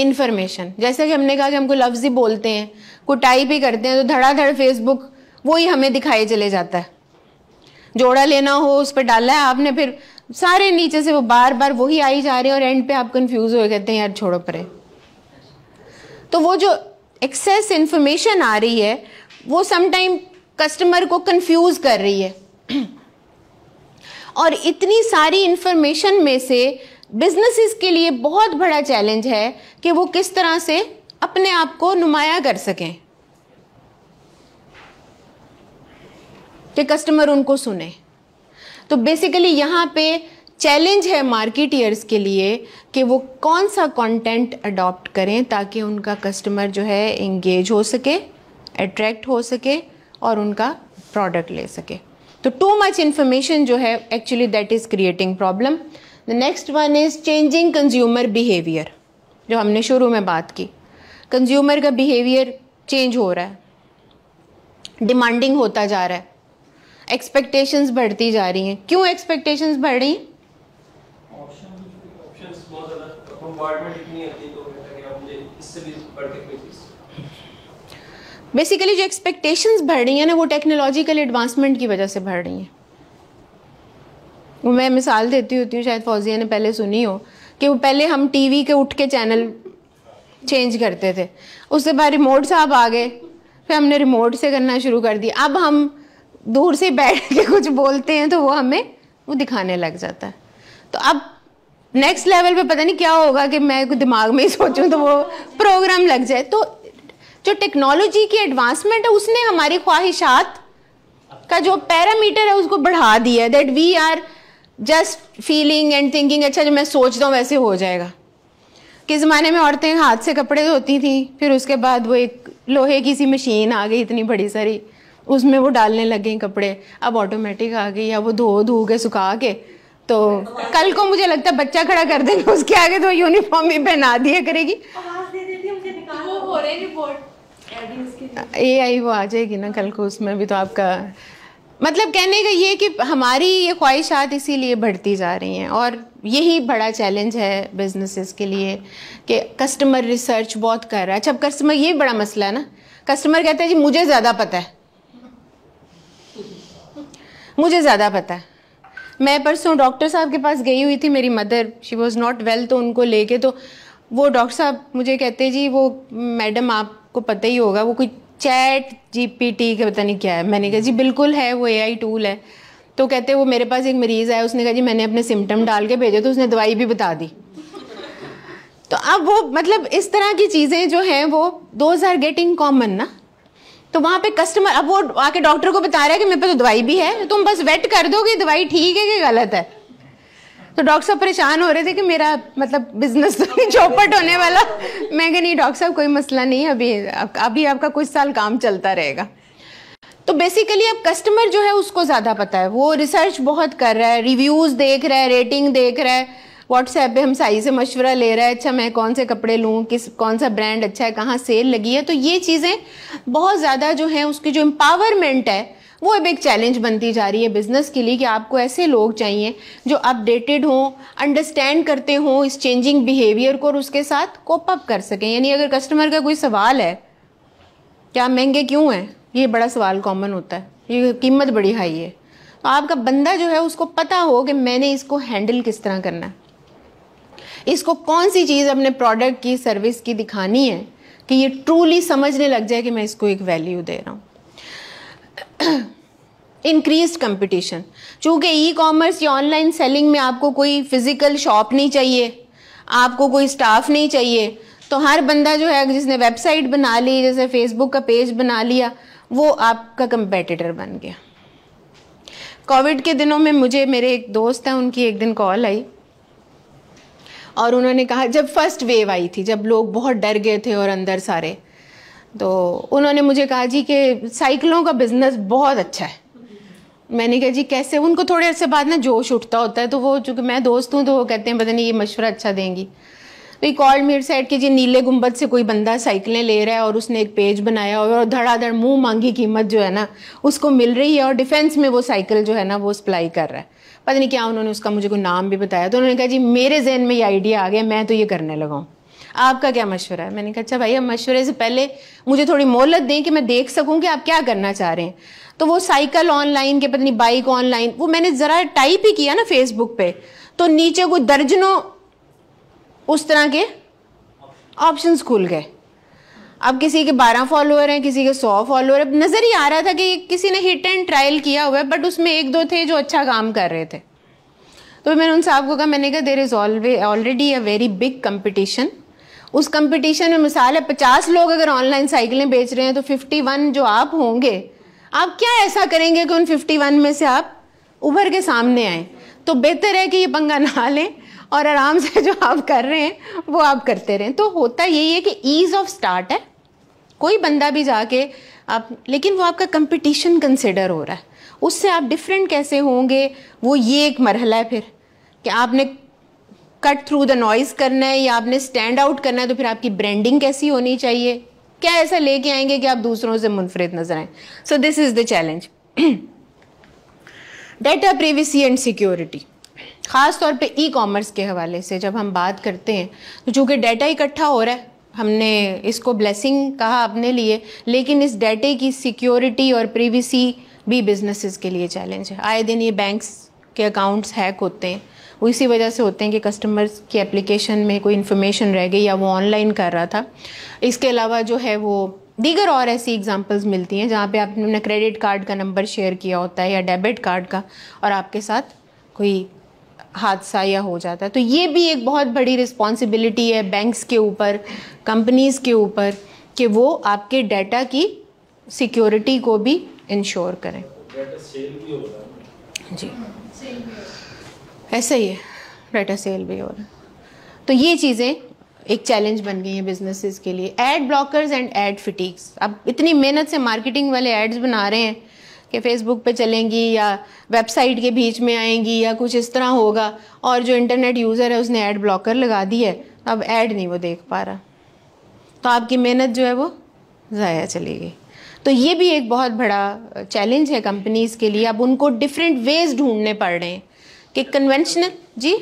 इंफॉर्मेशन जैसे कि हमने कहा कि हम कोई लफ्ज़ ही बोलते हैं कोई टाइप ही करते हैं तो धड़ाधड़ फेसबुक वो ही हमें दिखाई चले जाता है जोड़ा लेना हो उस पर डाला है आपने फिर सारे नीचे से वो बार बार वही आई जा रही है और एंड पे आप कंफ्यूज हो कहते हैं यार छोड़ो परे तो वो जो एक्सेस इन्फॉर्मेशन आ रही है वो समटाइम कस्टमर को कंफ्यूज कर रही है और इतनी सारी इन्फॉर्मेशन में से बिजनेसिस के लिए बहुत बड़ा चैलेंज है कि वो किस तरह से अपने आप को नुमाया कर सकें कि कस्टमर उनको सुने तो बेसिकली यहाँ पे चैलेंज है मार्केटियर्स के लिए कि वो कौन सा कंटेंट अडॉप्ट करें ताकि उनका कस्टमर जो है इंगेज हो सके अट्रैक्ट हो सके और उनका प्रोडक्ट ले सके तो टू मच इन्फॉर्मेशन जो है actually that is creating problem the next one is changing consumer behaviour जो हमने शुरू में बात की कंज्यूमर का बिहेवियर चेंज हो रहा है डिमांडिंग होता जा रहा है एक्सपेक्टेशंस बढ़ती जा रही हैं क्यों एक्सपेक्टेशंस बढ़ रही बेसिकली तो जो एक्सपेक्टेशंस बढ़ रही हैं ना वो टेक्नोलॉजिकल एडवांसमेंट की वजह से बढ़ रही हैं वो मैं मिसाल देती होती हूँ शायद फौजिया ने पहले सुनी हो कि वो पहले हम टीवी के उठ के चैनल चेंज करते थे उसके बाद रिमोट साहब आ गए फिर हमने रिमोट से करना शुरू कर दिया अब हम दूर से बैठ के कुछ बोलते हैं तो वो हमें वो दिखाने लग जाता है तो अब नेक्स्ट लेवल पे पता नहीं क्या होगा कि मैं कुछ दिमाग में ही सोचूं तो वो प्रोग्राम लग जाए तो जो टेक्नोलॉजी की एडवांसमेंट है उसने हमारी ख्वाहिशात का जो पैरामीटर है उसको बढ़ा दिया है that we are just feeling and thinking अच्छा जो मैं सोचता हूँ वैसे हो जाएगा किस ज़माने में औरतें हाथ से कपड़े धोती थी फिर उसके बाद वो एक लोहे की सी मशीन आ गई इतनी बड़ी सारी उसमें वो डालने लगे कपड़े अब ऑटोमेटिक आ गई या वो धो धो के सुखा के तो कल को मुझे लगता है बच्चा खड़ा कर देंगे उसके आगे तो यूनिफॉर्म ही पहना दिया करेगी ए आई तो वो आ जाएगी ना कल को उसमें भी तो आपका मतलब कहने का ये कि हमारी ये ख्वाहिशात इसीलिए बढ़ती जा रही हैं और यही बड़ा चैलेंज है बिजनेसेस के लिए कि कस्टमर रिसर्च बहुत कर रहा है अच्छा अब कस्टमर ये बड़ा मसला है ना कस्टमर कहते हैं जी मुझे ज़्यादा पता है मुझे ज़्यादा पता है मैं परसों डॉक्टर साहब के पास गई हुई थी मेरी mother she was not well तो उनको लेके तो वो डॉक्टर साहब मुझे कहते जी वो मैडम आपको पता ही होगा वो कोई चैट जीपीटी का पता नहीं क्या है मैंने कहा जी बिल्कुल है वो एआई टूल है तो कहते वो मेरे पास एक मरीज़ आया उसने कहा जी मैंने अपने सिम्टम डाल के भेजे तो उसने दवाई भी बता दी तो अब वो मतलब इस तरह की चीज़ें जो हैं वो दोज आर गेटिंग कॉमन ना तो वहाँ पे कस्टमर अब वो आके डॉक्टर को बता रहा है कि मेरे पे तो दवाई भी है तुम बस वेट कर दो कि दवाई ठीक है कि गलत है तो डॉक्टर साहब परेशान हो रहे थे कि मेरा मतलब बिजनेस तो नहीं चौपट होने वाला मैं कह नहीं डॉक्टर साहब कोई मसला नहीं अभी अभी आपका कुछ साल काम चलता रहेगा तो बेसिकली अब कस्टमर जो है उसको ज़्यादा पता है वो रिसर्च बहुत कर रहा है रिव्यूज़ देख रहा है रेटिंग देख रहा है व्हाट्सएप पे हम साइज से मशवरा ले रहा है अच्छा मैं कौन से कपड़े लूँ किस कौन सा ब्रांड अच्छा है कहाँ सेल लगी है तो ये चीज़ें बहुत ज़्यादा जो है उसकी जो एम्पावरमेंट है वो अब एक चैलेंज बनती जा रही है बिज़नेस के लिए कि आपको ऐसे लोग चाहिए जो अपडेटेड हों अंडरस्टैंड करते हों इस चेंजिंग बिहेवियर को और उसके साथ कोपअप अप कर सकें यानी अगर कस्टमर का कोई सवाल है क्या महंगे क्यों हैं ये बड़ा सवाल कॉमन होता है ये कीमत बड़ी हाई है तो आपका बंदा जो है उसको पता हो कि मैंने इसको हैंडल किस तरह करना है इसको कौन सी चीज़ अपने प्रोडक्ट की सर्विस की दिखानी है कि ये ट्रूली समझने लग जाए कि मैं इसको एक वैल्यू दे रहा हूँ इंक्रीज कंपटीशन चूँकि ई कॉमर्स या ऑनलाइन सेलिंग में आपको कोई फिज़िकल शॉप नहीं चाहिए आपको कोई स्टाफ नहीं चाहिए तो हर बंदा जो है जिसने वेबसाइट बना ली जैसे फेसबुक का पेज बना लिया वो आपका कंपेटिटर बन गया कोविड के दिनों में मुझे मेरे एक दोस्त हैं उनकी एक दिन कॉल आई और उन्होंने कहा जब फर्स्ट वेव आई थी जब लोग बहुत डर गए थे और अंदर सारे तो उन्होंने मुझे कहा जी कि साइकिलों का बिज़नेस बहुत अच्छा है मैंने कहा जी कैसे उनको थोड़े अरसे बाद ना जोश उठता होता है तो वो चूँकि मैं दोस्त हूँ तो वो कहते हैं पता नहीं ये मशवरा अच्छा देंगी तो ये कॉल मेर साइड के जी नीले गुंबद से कोई बंदा साइकिलें ले रहा है और उसने एक पेज बनाया और धड़ाधड़ मुंह मांगी कीमत जो है ना उसको मिल रही है और डिफेंस में वो साइकिल जो है ना वो सप्लाई कर रहा है पता नहीं क्या उन्होंने उसका मुझे कोई नाम भी बताया तो उन्होंने कहा जी मेरे जहन में ये आइडिया आ गया मैं तो ये करने लगा हूँ आपका क्या मशवरा है मैंने कहा अच्छा भाई अब मशवरे से पहले मुझे थोड़ी मोहलत दें कि मैं देख सकूं कि आप क्या करना चाह रहे हैं तो वो साइकिल ऑनलाइन के पत्नी बाइक ऑनलाइन वो मैंने ज़रा टाइप ही किया ना फेसबुक पे तो नीचे कोई दर्जनों उस तरह के ऑप्शंस खुल गए अब किसी के बारह फॉलोअर हैं किसी के सौ फॉलोअर अब नज़र ही आ रहा था कि किसी ने हिट एंड ट्रायल किया हुआ है बट उसमें एक दो थे जो अच्छा काम कर रहे थे तो मैंने उन साहब को कहा मैंने कहा there is always already a very big competition उस कंपटीशन में मिसाल है पचास लोग अगर ऑनलाइन साइकिलें बेच रहे हैं तो फिफ्टी वन जो आप होंगे आप क्या ऐसा करेंगे कि उन फिफ्टी वन में से आप उभर के सामने आए तो बेहतर है कि ये पंगा ना लें और आराम से जो आप कर रहे हैं वो आप करते रहें तो होता यही है कि ईज़ ऑफ स्टार्ट है कोई बंदा भी जाके आप लेकिन वो आपका कंपटीशन कंसिडर हो रहा है उससे आप डिफरेंट कैसे होंगे वो ये एक मरहला है फिर कि आपने कट थ्रू द नॉइज़ करना है या आपने स्टैंड आउट करना है तो फिर आपकी ब्रांडिंग कैसी होनी चाहिए क्या ऐसा लेके आएंगे कि आप दूसरों से मुनफरद नजर आए so this is the challenge data privacy and security ख़ास तौर पे ई कॉमर्स के हवाले से जब हम बात करते हैं तो चूँकि डेटा इकट्ठा हो रहा है हमने इसको ब्लेसिंग कहा अपने लिए लेकिन इस डेटे की सिक्योरिटी और प्रीवीसी भी बिजनेसेस के लिए चैलेंज है आए दिन ये बैंक्स के अकाउंट्स हैक होते हैं वो इसी वजह से होते हैं कि कस्टमर्स की एप्लीकेशन में कोई इन्फॉर्मेशन रह गई या वो ऑनलाइन कर रहा था इसके अलावा जो है वो दीगर और ऐसी एग्जांपल्स मिलती हैं जहाँ पे आपने क्रेडिट कार्ड का नंबर शेयर किया होता है या डेबिट कार्ड का और आपके साथ कोई हादसा या हो जाता है तो ये भी एक बहुत बड़ी रिस्पॉन्सिबिलिटी है बैंक्स के ऊपर कंपनीज़ के ऊपर कि वो आपके डाटा की सिक्योरिटी को भी इंश्योर करें जी ऐसा ही है डाटा सेल भी हो रहा है तो ये चीज़ें एक चैलेंज बन गई हैं बिजनेसेस के लिए एड ब्लॉकर्स एंड एड फिटिक्स अब इतनी मेहनत से मार्केटिंग वाले एड्स बना रहे हैं कि फ़ेसबुक पे चलेंगी या वेबसाइट के बीच में आएंगी या कुछ इस तरह होगा और जो इंटरनेट यूज़र है उसने ऐड ब्लॉकर लगा दी है अब ऐड नहीं वो देख पा रहा तो आपकी मेहनत जो है वो ज़ाया चली गई तो ये भी एक बहुत बड़ा चैलेंज है कंपनीज़ के लिए अब उनको डिफरेंट वेज ढूंढने पड़ रहे हैं कि कन्वेंशनल जी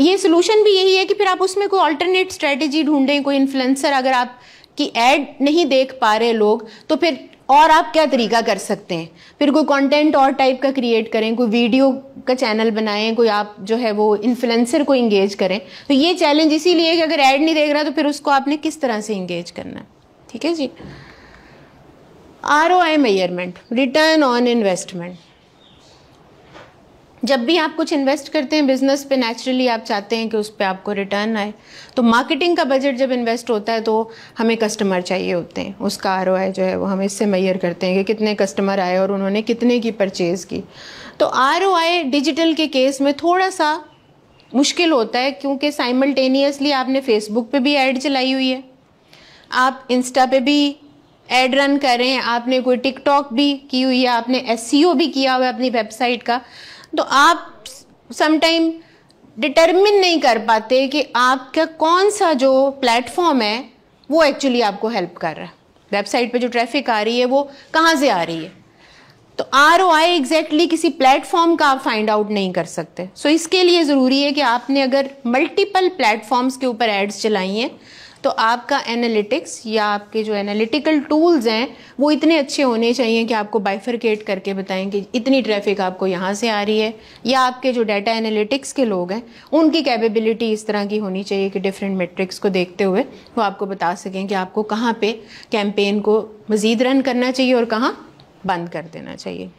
ये सोल्यूशन भी यही है कि फिर आप उसमें कोई अल्टरनेट स्ट्रेटजी ढूंढें कोई इन्फ्लुएंसर अगर आप कि एड नहीं देख पा रहे लोग तो फिर और आप क्या तरीका कर सकते हैं फिर कोई कंटेंट और टाइप का क्रिएट करें कोई वीडियो का चैनल बनाएं कोई आप जो है वो इन्फ्लुएंसर को इंगेज करें तो ये चैलेंज इसीलिए कि अगर ऐड नहीं देख रहा तो फिर उसको आपने किस तरह से इंगेज करना है ठीक है जी R O I measurement return on investment जब भी आप कुछ इन्वेस्ट करते हैं बिजनेस पे नेचुरली आप चाहते हैं कि उस पर आपको रिटर्न आए तो मार्केटिंग का बजट जब इन्वेस्ट होता है तो हमें कस्टमर चाहिए होते हैं उसका आर जो है वो हम इससे मैयर करते हैं कि कितने कस्टमर आए और उन्होंने कितने की परचेज़ की तो आर डिजिटल के केस में थोड़ा सा मुश्किल होता है क्योंकि साइमल्टेनियसली आपने फेसबुक पे भी ऐड चलाई हुई है आप इंस्टा पे भी एड रन कर रहे हैं आपने कोई टिकटॉक भी की हुई है आपने एस e भी किया हुआ है अपनी वेबसाइट का तो आप समटाइम डिटर्मिन नहीं कर पाते कि आपका कौन सा जो प्लेटफॉर्म है वो एक्चुअली आपको हेल्प कर रहा है वेबसाइट पे जो ट्रैफिक आ रही है वो कहाँ से आ रही है तो आर ओ आई एग्जैक्टली किसी प्लेटफॉर्म का आप फाइंड आउट नहीं कर सकते सो so, इसके लिए ज़रूरी है कि आपने अगर मल्टीपल प्लेटफॉर्म्स के ऊपर एड्स चलाई हैं तो आपका एनालिटिक्स या आपके जो एनालिटिकल टूल्स हैं वो इतने अच्छे होने चाहिए कि आपको बाइफरकेट करके बताएं कि इतनी ट्रैफिक आपको यहाँ से आ रही है या आपके जो डाटा एनालिटिक्स के लोग हैं उनकी कैपेबिलिटी इस तरह की होनी चाहिए कि डिफरेंट मेट्रिक्स को देखते हुए वो आपको बता सकें कि आपको कहाँ पर कैंपेन को मज़ीद रन करना चाहिए और कहाँ बंद कर देना चाहिए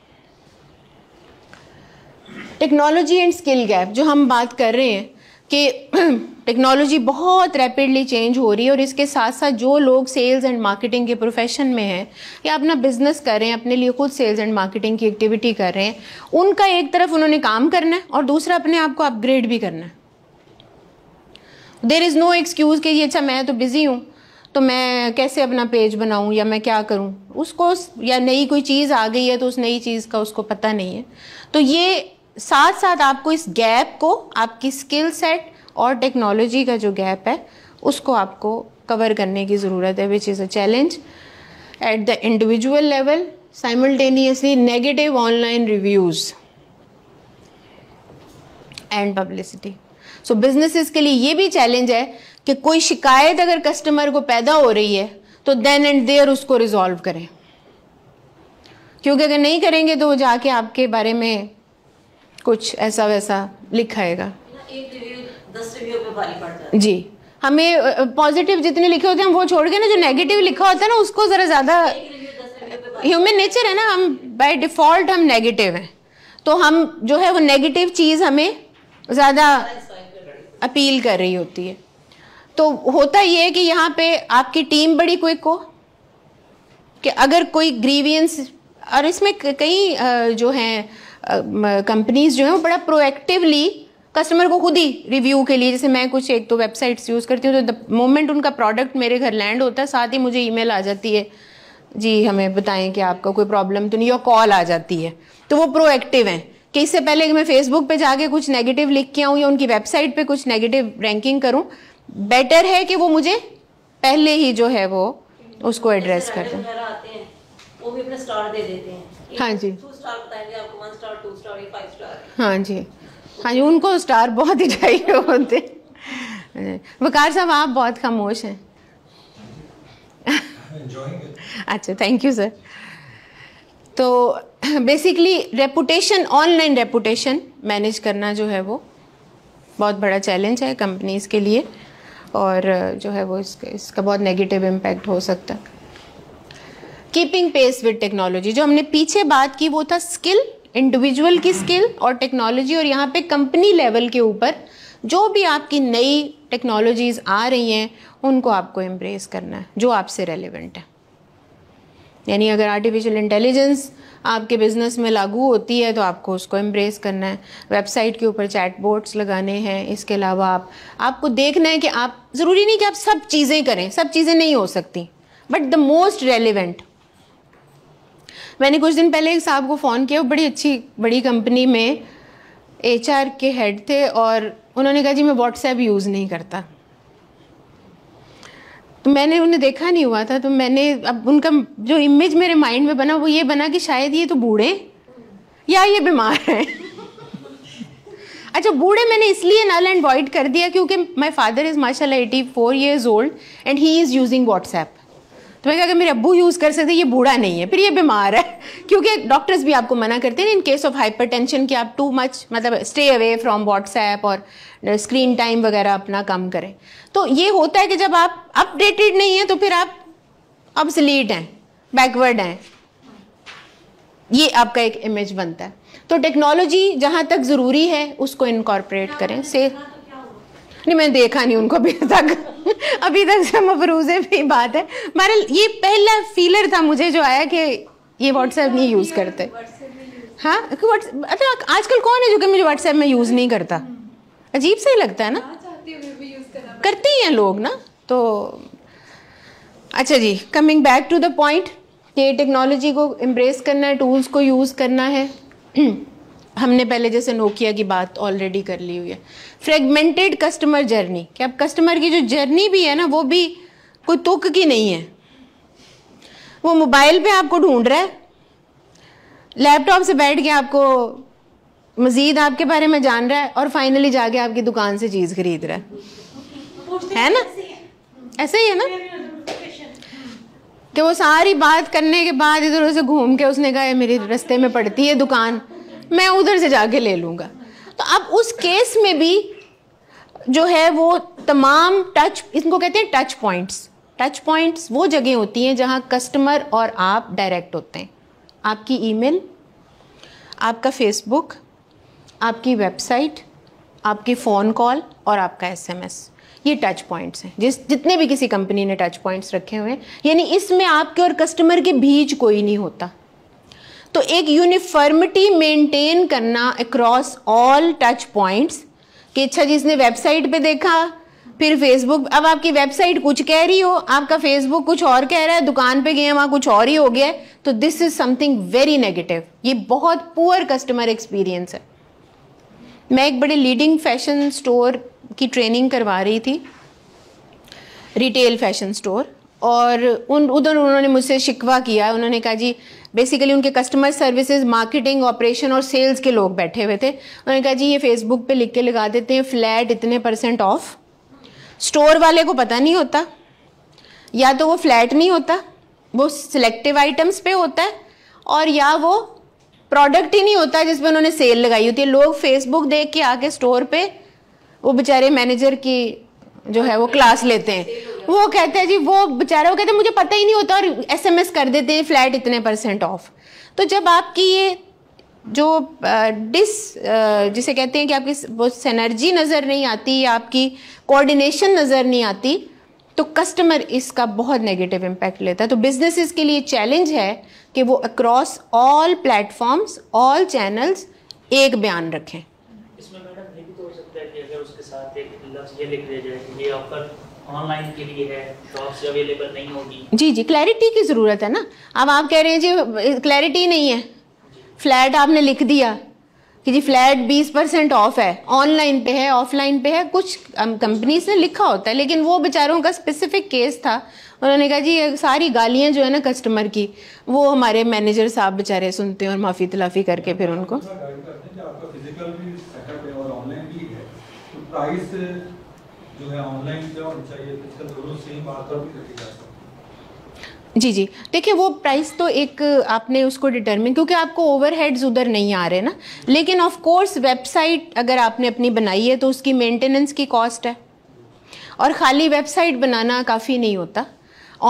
टेक्नोलॉजी एंड स्किल गैप जो हम बात कर रहे हैं कि टेक्नोलॉजी बहुत रैपिडली चेंज हो रही है और इसके साथ साथ जो लोग सेल्स एंड मार्केटिंग के प्रोफेशन में हैं या अपना बिजनेस कर रहे हैं अपने लिए खुद सेल्स एंड मार्केटिंग की एक्टिविटी कर रहे हैं उनका एक तरफ उन्होंने काम करना है और दूसरा अपने आप को अपग्रेड भी करना है देर इज़ नो एक्सक्यूज़ कि अच्छा मैं तो बिज़ी हूँ तो मैं कैसे अपना पेज बनाऊं या मैं क्या करूं उसको या नई कोई चीज़ आ गई है तो उस नई चीज़ का उसको पता नहीं है तो ये साथ साथ आपको इस गैप को आपकी स्किल सेट और टेक्नोलॉजी का जो गैप है उसको आपको कवर करने की ज़रूरत है which is a challenge at the individual level simultaneously negative online reviews and publicity so businesses के लिए ये भी चैलेंज है कि कोई शिकायत अगर कस्टमर को पैदा हो रही है तो देन एंड देयर उसको रिजॉल्व करें क्योंकि अगर नहीं करेंगे तो वो जाके आपके बारे में कुछ ऐसा वैसा लिखाएगा जी हमें पॉजिटिव जितने लिखे होते हैं हम वो छोड़ के ना जो नेगेटिव लिखा होता है ना उसको ज़रा ज़्यादा ह्यूमन नेचर है ना हम बाय डिफ़ॉल्ट हम नेगेटिव हैं तो हम जो है वो नेगेटिव चीज़ हमें ज़्यादा अपील कर रही होती है तो होता ये है कि यहाँ पे आपकी टीम बड़ी क्विक हो कि अगर कोई ग्रीवियंस और इसमें कई जो हैं कंपनीज जो हैं वो बड़ा प्रोएक्टिवली कस्टमर को खुद ही रिव्यू के लिए जैसे मैं कुछ एक तो वेबसाइट्स यूज़ करती हूँ तो द मोमेंट उनका प्रोडक्ट मेरे घर लैंड होता है साथ ही मुझे ईमेल आ जाती है जी हमें बताएं कि आपका कोई प्रॉब्लम तो नहीं और कॉल आ जाती है तो वो प्रोएक्टिव हैं कि इससे पहले कि मैं फेसबुक पे जाके कुछ नेगेटिव लिख के आऊँ या उनकी वेबसाइट पे कुछ नेगेटिव रैंकिंग करूँ बेटर है कि वो मुझे पहले ही जो है वो उसको एड्रेस कर दें हाँ जी हाँ जी हाँ जी उनको स्टार बहुत ही चाहिए होते वकार साहब आप बहुत खामोश हैं अच्छा थैंक यू सर तो basically reputation online reputation manage करना जो है वो बहुत बड़ा चैलेंज है कंपनीज़ के लिए और जो है वो इसका इसका बहुत नेगेटिव इम्पैक्ट हो सकता है कीपिंग पेस विद टेक्नोलॉजी जो हमने पीछे बात की वो था स्किल इंडिविजुअल की स्किल और टेक्नोलॉजी और यहाँ पे कंपनी लेवल के ऊपर जो भी आपकी नई टेक्नोलॉजीज़ आ रही हैं उनको आपको एम्ब्रेस करना है जो आपसे रेलिवेंट है यानी अगर आर्टिफिशियल इंटेलिजेंस आपके बिज़नेस में लागू होती है तो आपको उसको एम्ब्रेस करना है वेबसाइट के ऊपर चैट बोर्ड्स लगाने हैं इसके अलावा आप आपको देखना है कि आप ज़रूरी नहीं कि आप सब चीज़ें करें सब चीज़ें नहीं हो सकती बट द मोस्ट रेलिवेंट मैंने कुछ दिन पहले एक साहब को फ़ोन किया वो बड़ी अच्छी बड़ी कंपनी में एच के हेड थे और उन्होंने कहा जी मैं व्हाट्सएप यूज़ नहीं करता तो मैंने उन्हें देखा नहीं हुआ था तो मैंने अब उनका जो इमेज मेरे माइंड में बना वो ये बना कि शायद ये तो बूढ़े या ये बीमार हैं अच्छा बूढ़े मैंने इसलिए नल एंड वॉइड कर दिया क्योंकि माई फादर इज़ माशाल्लाह 84 four years old and he is using WhatsApp तो मैं कहा मेरे अबू यूज़ कर सकते ये बूढ़ा नहीं है फिर ये बीमार है क्योंकि डॉक्टर्स भी आपको मना करते हैं in case of hypertension कि आप टू मच मतलब स्टे अवे फ्रॉम व्हाट्सएप और स्क्रीन uh, टाइम वगैरह अपना कम करें तो ये होता है कि जब आप अपडेटेड नहीं है तो फिर आप अब अपसलीट हैं बैकवर्ड हैं ये आपका एक इमेज बनता है तो टेक्नोलॉजी जहाँ तक ज़रूरी है उसको इनकॉर्पोरेट करें से नहीं मैंने देखा नहीं उनको अभी तक अभी तक से मफरूज भी बात है मारे ये पहला फीलर था मुझे जो आया कि ये व्हाट्सएप नहीं यूज़ करते हाँ अच्छा आजकल कौन है जो कि मुझे व्हाट्सएप में यूज़ नहीं करता अजीब सा ही लगता है ना करते ही हैं लोग ना तो अच्छा जी coming back to the point ये टेक्नोलॉजी को एम्ब्रेस करना है टूल्स को यूज़ करना है हमने पहले जैसे नोकिया की बात ऑलरेडी कर ली हुई है फ्रेगमेंटेड कस्टमर जर्नी कि अब कस्टमर की जो जर्नी भी है ना वो भी कोई तुक की नहीं है वो मोबाइल पे आपको ढूंढ रहा है लैपटॉप से बैठ के आपको मज़ीद आपके बारे में जान रहा है और फाइनली जाके आपकी दुकान से चीज़ खरीद रहा है है ना ऐसा ही है ना कि वो सारी बात करने के बाद इधर उधर घूम के उसने कहा मेरे रस्ते में पड़ती है दुकान मैं उधर से जाके ले लूँगा तो अब उस केस में भी जो है वो तमाम टच इनको कहते हैं टच पॉइंट्स टच पॉइंट्स वो जगह होती हैं जहाँ कस्टमर और आप डायरेक्ट होते हैं आपकी ईमेल, आपका फेसबुक आपकी वेबसाइट आपकी फ़ोन कॉल और आपका एसएमएस ये टच पॉइंट्स हैं जिस जितने भी किसी कंपनी ने टच पॉइंट्स रखे हुए हैं यानी इसमें आपके और कस्टमर के बीच कोई नहीं होता तो एक यूनिफॉर्मिटी मेंटेन करना अक्रॉस ऑल टच पॉइंट्स कि अच्छा जिसने वेबसाइट पे देखा फिर फेसबुक अब आपकी वेबसाइट कुछ कह रही हो आपका फेसबुक कुछ और कह रहा है दुकान पे गए वहाँ कुछ और ही हो गया तो this is something very negative ये बहुत पुअर कस्टमर एक्सपीरियंस है मैं एक बड़े लीडिंग फैशन स्टोर की ट्रेनिंग करवा रही थी रिटेल फैशन स्टोर और उन उधर उन्होंने मुझसे शिकवा किया उन्होंने कहा जी बेसिकली उनके कस्टमर सर्विसेज मार्केटिंग ऑपरेशन और सेल्स के लोग बैठे हुए थे उन्होंने कहा जी ये फेसबुक पे लिख के लगा देते हैं फ्लैट इतने परसेंट ऑफ स्टोर वाले को पता नहीं होता या तो वो फ्लैट नहीं होता वो सिलेक्टिव आइटम्स पे होता है और या वो प्रोडक्ट ही नहीं होता जिसमें उन्होंने सेल लगाई होती है लोग फेसबुक देख के आके स्टोर पे वो बेचारे मैनेजर की जो है वो क्लास लेते हैं वो कहते हैं जी वो बेचारा वो कहते हैं मुझे पता ही नहीं होता और एसएमएस कर देते हैं फ्लैट इतने परसेंट ऑफ तो जब आपकी ये जो डिस जिसे कहते हैं कि आपकी वो एनर्जी नज़र नहीं आती या आपकी कोऑर्डिनेशन नज़र नहीं आती तो कस्टमर इसका बहुत नेगेटिव इम्पैक्ट लेता है तो बिजनेसेस के लिए चैलेंज है कि वो across all platforms all channels एक बयान रखें इसमें मैडम ये भी तो हो सकता है कि अगर उसके साथ एक लफ्ज़ ये लिख दिया जाए कि ये ऑनलाइन के लिए है अवेलेबल नहीं होगी जी जी क्लैरिटी की ज़रूरत है ना अब आप कह रहे हैं जी क्लैरिटी नहीं है फ्लैट आपने लिख दिया कि जी फ्लैट 20 परसेंट ऑफ है ऑनलाइन पे है ऑफलाइन पे है कुछ कंपनीज ने लिखा होता है लेकिन वो बेचारों का स्पेसिफिक केस था उन्होंने कहा जी सारी गालियाँ जो है ना कस्टमर की वो हमारे मैनेजर साहब बेचारे सुनते हैं और माफ़ी तलाफ़ी करके फिर उनको जी जी देखिए वो प्राइस तो एक आपने उसको डिटरमिन क्योंकि आपको ओवरहेड्स उधर नहीं आ रहे ना लेकिन ऑफ कोर्स वेबसाइट अगर आपने अपनी बनाई है तो उसकी मेंटेनेंस की कॉस्ट है और खाली वेबसाइट बनाना काफ़ी नहीं होता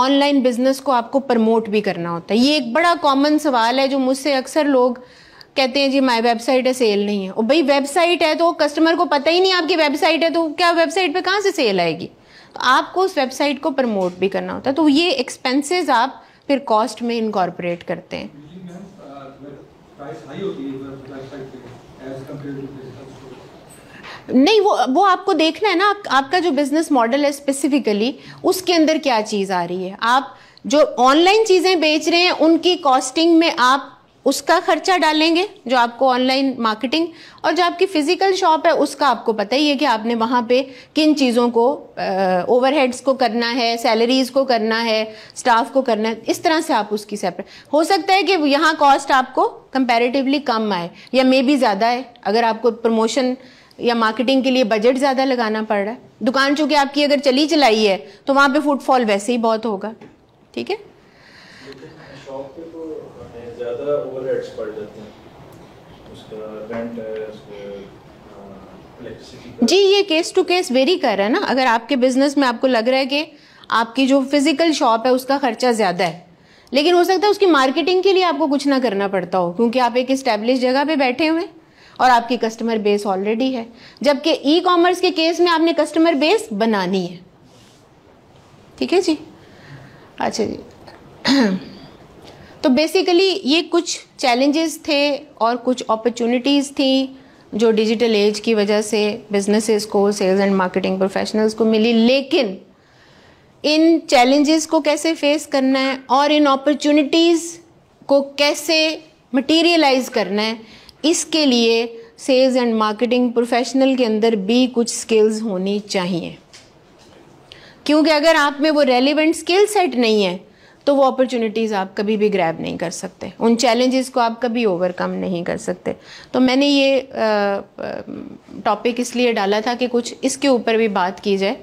ऑनलाइन बिज़नेस को आपको प्रमोट भी करना होता है ये एक बड़ा कॉमन सवाल है जो मुझसे अक्सर लोग कहते हैं जी माई वेबसाइट है सेल नहीं है और भाई वेबसाइट है तो कस्टमर को पता ही नहीं आपकी वेबसाइट है तो क्या वेबसाइट पे कहाँ से सेल आएगी तो आपको उस वेबसाइट को प्रमोट भी करना होता है तो ये एक्सपेंसेस आप फिर कॉस्ट में इनकॉर्पोरेट करते हैं तो। नहीं वो वो आपको देखना है ना आप, आपका जो बिजनेस मॉडल है स्पेसिफिकली उसके अंदर क्या चीज़ आ रही है आप जो ऑनलाइन चीज़ें बेच रहे हैं उनकी कॉस्टिंग में आप उसका खर्चा डालेंगे जो आपको ऑनलाइन मार्केटिंग और जो आपकी फ़िज़िकल शॉप है उसका आपको पता ही है कि आपने वहाँ पे किन चीज़ों को ओवरहेड्स को करना है सैलरीज़ को करना है स्टाफ को करना है इस तरह से आप उसकी सेपरेट हो सकता है कि यहाँ कॉस्ट आपको कंपेरेटिवली कम आए या मे भी ज़्यादा है अगर आपको प्रमोशन या मार्केटिंग के लिए बजट ज़्यादा लगाना पड़ रहा है दुकान चूँकि आपकी अगर चली चलाई है तो वहाँ पर फुटफॉल वैसे ही बहुत होगा ठीक है ज़्यादा ओवरहेड्स पड़ जाते हैं उसका रेंट है हाँ, जी ये केस टू केस वेरी कर रहा है ना अगर आपके बिजनेस में आपको लग रहा है कि आपकी जो फिजिकल शॉप है उसका खर्चा ज़्यादा है लेकिन हो सकता है उसकी मार्केटिंग के लिए आपको कुछ ना करना पड़ता हो क्योंकि आप एक स्टेब्लिश जगह पे बैठे हुए हैं और आपकी कस्टमर बेस ऑलरेडी है जबकि ई कॉमर्स के केस में आपने कस्टमर बेस बनानी है ठीक है जी अच्छा जी तो बेसिकली ये कुछ चैलेंजेस थे और कुछ अपॉर्चुनिटीज़ थी जो डिजिटल एज की वजह से बिजनेसेस को सेल्स एंड मार्केटिंग प्रोफेशनल्स को मिली लेकिन इन चैलेंजेस को कैसे फेस करना है और इन अपॉर्चुनिटीज़ को कैसे मटेरियलाइज करना है इसके लिए सेल्स एंड मार्केटिंग प्रोफेशनल के अंदर भी कुछ स्किल्स होनी चाहिए क्योंकि अगर आप में वो रेलिवेंट स्किल सेट नहीं है तो वो अपॉर्चुनिटीज़ आप कभी भी ग्रैब नहीं कर सकते उन चैलेंजेस को आप कभी ओवरकम नहीं कर सकते तो मैंने ये टॉपिक इसलिए डाला था कि कुछ इसके ऊपर भी बात की जाए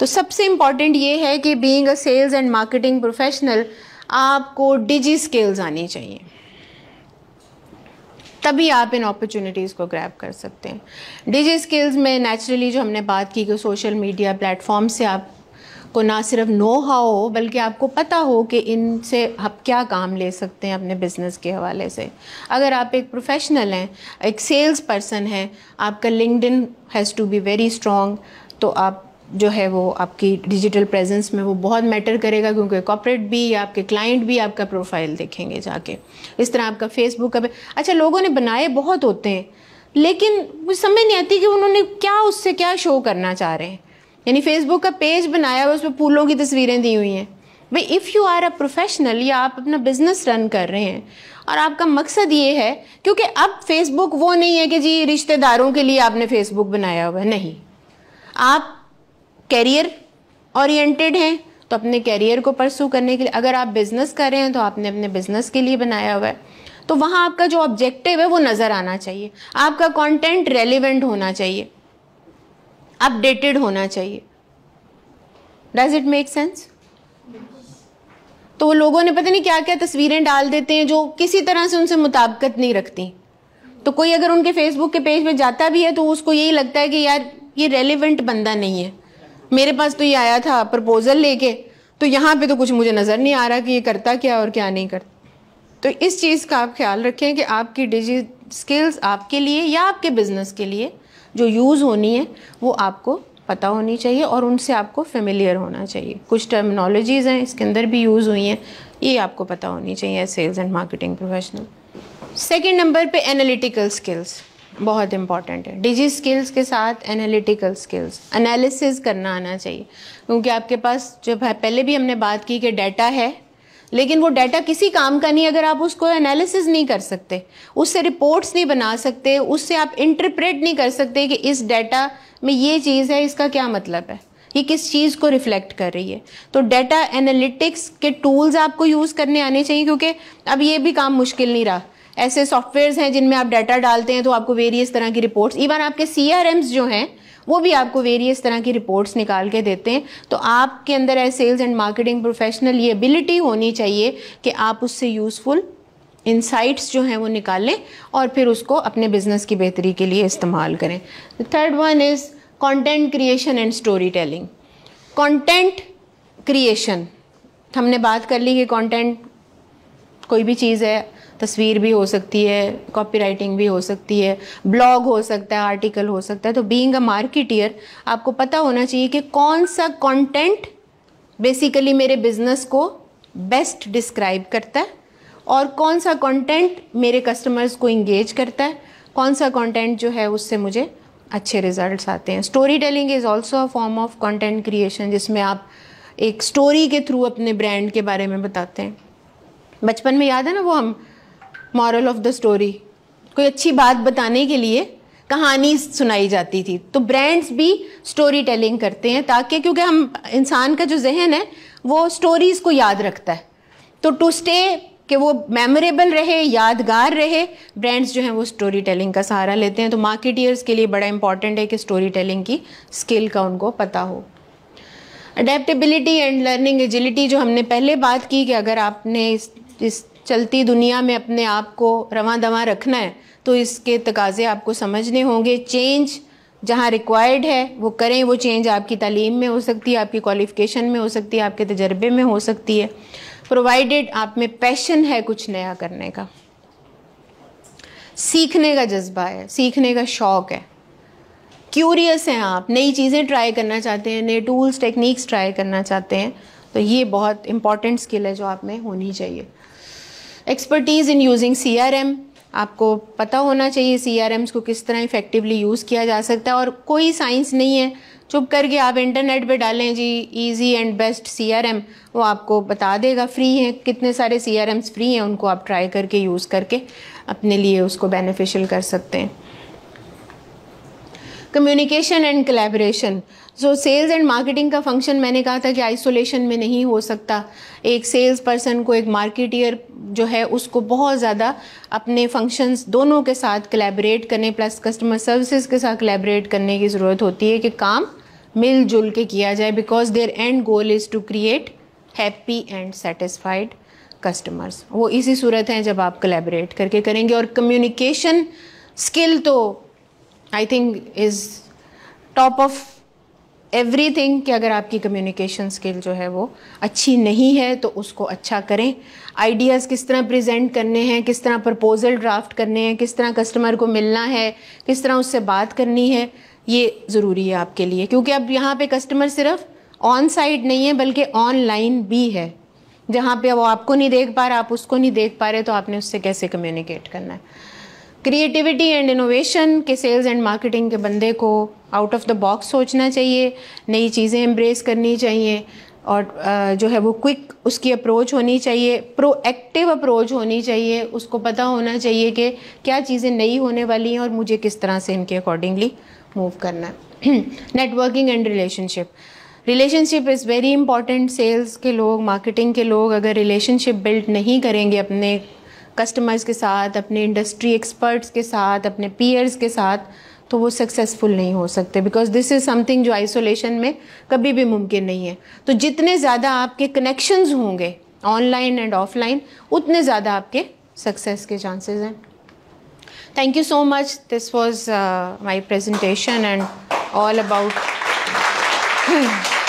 तो सबसे इम्पॉर्टेंट ये है कि being a sales and marketing professional आपको डिजी स्किल्स आनी चाहिए तभी आप इन अपॉर्चुनिटीज़ को ग्रैब कर सकते हैं डिजी स्किल्स में नेचुरली जो हमने बात की कि सोशल मीडिया प्लेटफॉर्म से आप आपको ना सिर्फ नो हाउ हो बल्कि आपको पता हो कि इनसे आप क्या काम ले सकते हैं अपने बिज़नेस के हवाले से अगर आप एक प्रोफेशनल हैं एक सेल्स पर्सन हैं आपका linked has to be very strong तो आप जो है वो आपकी डिजिटल प्रेजेंस में वो बहुत मैटर करेगा क्योंकि कॉपरेट भी या आपके क्लाइंट भी आपका प्रोफाइल देखेंगे जाके इस तरह आपका फेसबुक का अच्छा लोगों ने बनाए बहुत होते हैं लेकिन मुझे समझ नहीं आती कि उन्होंने क्या उससे क्या शो करना चाह रहे हैं यानी फेसबुक का पेज बनाया हुआ उसमें फूलों की तस्वीरें दी हुई हैं भाई if you are a professional या आप अपना बिजनेस रन कर रहे हैं और आपका मकसद ये है क्योंकि अब फेसबुक वो नहीं है कि जी रिश्तेदारों के लिए आपने फेसबुक बनाया हुआ है नहीं आप कैरियर ओरिएंटेड हैं तो अपने कैरियर को परसू करने के लिए अगर आप बिज़नेस कर रहे हैं तो आपने अपने बिज़नेस के लिए बनाया हुआ है तो वहाँ आपका जो ऑब्जेक्टिव है वो नज़र आना चाहिए आपका कंटेंट रेलिवेंट होना चाहिए अपडेटेड होना चाहिए डज इट मेक सेंस तो वो लोगों ने पता नहीं क्या क्या तस्वीरें डाल देते हैं जो किसी तरह से उनसे मुताबकत नहीं रखती तो कोई अगर उनके फेसबुक के पेज पे जाता भी है तो उसको यही लगता है कि यार ये रेलिवेंट बंदा नहीं है मेरे पास तो ये आया था प्रपोजल लेके तो यहाँ पे तो कुछ मुझे नज़र नहीं आ रहा कि ये करता क्या और क्या नहीं करता तो इस चीज़ का आप ख्याल रखें कि आपकी डिजी स्किल्स आपके लिए या आपके बिज़नेस के लिए जो यूज़ होनी है वो आपको पता होनी चाहिए और उनसे आपको फेमिलियर होना चाहिए कुछ टर्मिनोलॉजीज़ हैं इसके अंदर भी यूज़ हुई हैं ये आपको पता होनी चाहिए sales and marketing professional second number पे एनालिटिकल स्किल्स बहुत इंपॉर्टेंट है डिजी स्किल्स के साथ एनालिटिकल स्किल्स एनालिसिस करना आना चाहिए क्योंकि आपके पास जब है पहले भी हमने बात की कि डाटा है लेकिन वो डाटा किसी काम का नहीं अगर आप उसको एनालिसिस नहीं कर सकते उससे रिपोर्ट्स नहीं बना सकते उससे आप इंटरप्रेट नहीं कर सकते कि इस डाटा में ये चीज़ है इसका क्या मतलब है ये किस चीज़ को रिफ्लेक्ट कर रही है तो डाटा एनालिटिक्स के टूल्स आपको यूज़ करने आने चाहिए क्योंकि अब ये भी काम मुश्किल नहीं रहा ऐसे सॉफ्टवेयर्स हैं जिनमें आप डाटा डालते हैं तो आपको वेरियस तरह की रिपोर्ट्स इवन आपके सी जो हैं वो भी आपको वेरियस तरह की रिपोर्ट्स निकाल के देते हैं तो आपके अंदर है सेल्स एंड मार्केटिंग प्रोफेशनल ये एबिलिटी होनी चाहिए कि आप उससे यूज़फुल इंसाइट्स जो हैं वो निकालें और फिर उसको अपने बिज़नेस की बेहतरी के लिए इस्तेमाल करें third one is content creation and storytelling content creation हमने बात कर ली कि कॉन्टेंट कोई भी चीज़ है तस्वीर भी हो सकती है कॉपी राइटिंग भी हो सकती है ब्लॉग हो सकता है आर्टिकल हो सकता है तो बींग अ मार्केटियर आपको पता होना चाहिए कि कौन सा कॉन्टेंट बेसिकली मेरे बिजनेस को बेस्ट डिस्क्राइब करता है और कौन सा कंटेंट मेरे कस्टमर्स को इंगेज करता है कौन सा कंटेंट जो है उससे मुझे अच्छे रिजल्ट्स आते हैं storytelling is also a form of content creation जिसमें आप एक स्टोरी के थ्रू अपने ब्रांड के बारे में बताते हैं बचपन में याद है ना वो हम मॉरल ऑफ द स्टोरी कोई अच्छी बात बताने के लिए कहानी सुनाई जाती थी तो ब्रांड्स भी स्टोरी टेलिंग करते हैं ताकि क्योंकि हम इंसान का जो जहन है वो स्टोरीज़ को याद रखता है तो टू स्टे कि वो मेमोरेबल रहे यादगार रहे ब्रांड्स जो हैं वो स्टोरी टेलिंग का सहारा लेते हैं तो मार्केटियर्स के लिए बड़ा इंपॉर्टेंट है कि स्टोरी टेलिंग की स्किल का उनको पता हो अडेप्टबिलिटी एंड लर्निंग एजिलिटी जो हमने पहले बात की कि अगर आपने इस इस चलती दुनिया में अपने आप को रवा दवा रखना है तो इसके तकाजे आपको समझने होंगे चेंज जहाँ रिक्वायर्ड है वो करें वो चेंज आपकी तालीम में हो सकती है आपकी क्वालिफ़िकेशन में हो सकती है आपके तजर्बे में हो सकती है प्रोवाइडेड आप में पैशन है कुछ नया करने का सीखने का जज्बा है सीखने का शौक़ है क्यूरियस हैं आप नई चीज़ें ट्राई करना चाहते हैं नए टूल्स टेक्निक्स ट्राई करना चाहते हैं तो ये बहुत इंपॉर्टेंट स्किल है जो आप में होनी चाहिए expertise in using C R M आपको पता होना चाहिए सी आर एम्स को किस तरह इफ़ेक्टिवली यूज़ किया जा सकता है और कोई साइंस नहीं है चुप करके आप इंटरनेट पे डालें जी easy and best C R M वो आपको बता देगा फ्री हैं कितने सारे सी आर एम्स फ्री हैं उनको आप ट्राई करके यूज़ करके अपने लिए उसको बेनिफिशियल कर सकते हैं कम्युनिकेशन एंड कलेबरेशन जो सेल्स एंड मार्केटिंग का फंक्शन मैंने कहा था कि आइसोलेशन में नहीं हो सकता एक सेल्स पर्सन को एक मार्केटियर जो है उसको बहुत ज़्यादा अपने फंक्शंस दोनों के साथ कलेबरेट करने प्लस कस्टमर सर्विसेज के साथ कलेबरेट करने की ज़रूरत होती है कि काम मिलजुल के किया जाए because their end goal is to create happy and satisfied customers वो इसी सूरत हैं जब आप कलेबरेट करके करेंगे और कम्युनिकेशन स्किल तो I think is top of everything कि अगर आपकी कम्युनिकेशन स्किल जो है वो अच्छी नहीं है तो उसको अच्छा करें आइडियाज़ किस तरह प्रेजेंट करने हैं किस तरह प्रपोज़ल ड्राफ्ट करने हैं किस तरह कस्टमर को मिलना है किस तरह उससे बात करनी है ये ज़रूरी है आपके लिए क्योंकि अब यहाँ पे कस्टमर सिर्फ ऑन साइड नहीं है बल्कि ऑनलाइन भी है जहाँ पे वो आपको नहीं देख पा रहा आप उसको नहीं देख पा रहे तो आपने उससे कैसे कम्युनिकेट करना है क्रिएटिविटी एंड इनोवेशन के सेल्स एंड मार्केटिंग के बंदे को आउट ऑफ द बॉक्स सोचना चाहिए नई चीज़ें एम्ब्रेस करनी चाहिए और जो है वो क्विक उसकी अप्रोच होनी चाहिए प्रोएक्टिव अप्रोच होनी चाहिए उसको पता होना चाहिए कि क्या चीज़ें नई होने वाली हैं और मुझे किस तरह से इनके अकॉर्डिंगली मूव करना है networking and relationship relationship is very important sales के लोग मार्केटिंग के लोग अगर रिलेशनशिप बिल्ड नहीं करेंगे अपने कस्टमर्स के साथ अपने इंडस्ट्री एक्सपर्ट्स के साथ अपने पीयर्स के साथ तो वो सक्सेसफुल नहीं हो सकते बिकॉज दिस इज़ समथिंग जो आइसोलेशन में कभी भी मुमकिन नहीं है तो जितने ज़्यादा आपके कनेक्शंस होंगे ऑनलाइन एंड ऑफलाइन उतने ज़्यादा आपके सक्सेस के चांसेस हैं thank you so much this was my presentation and all about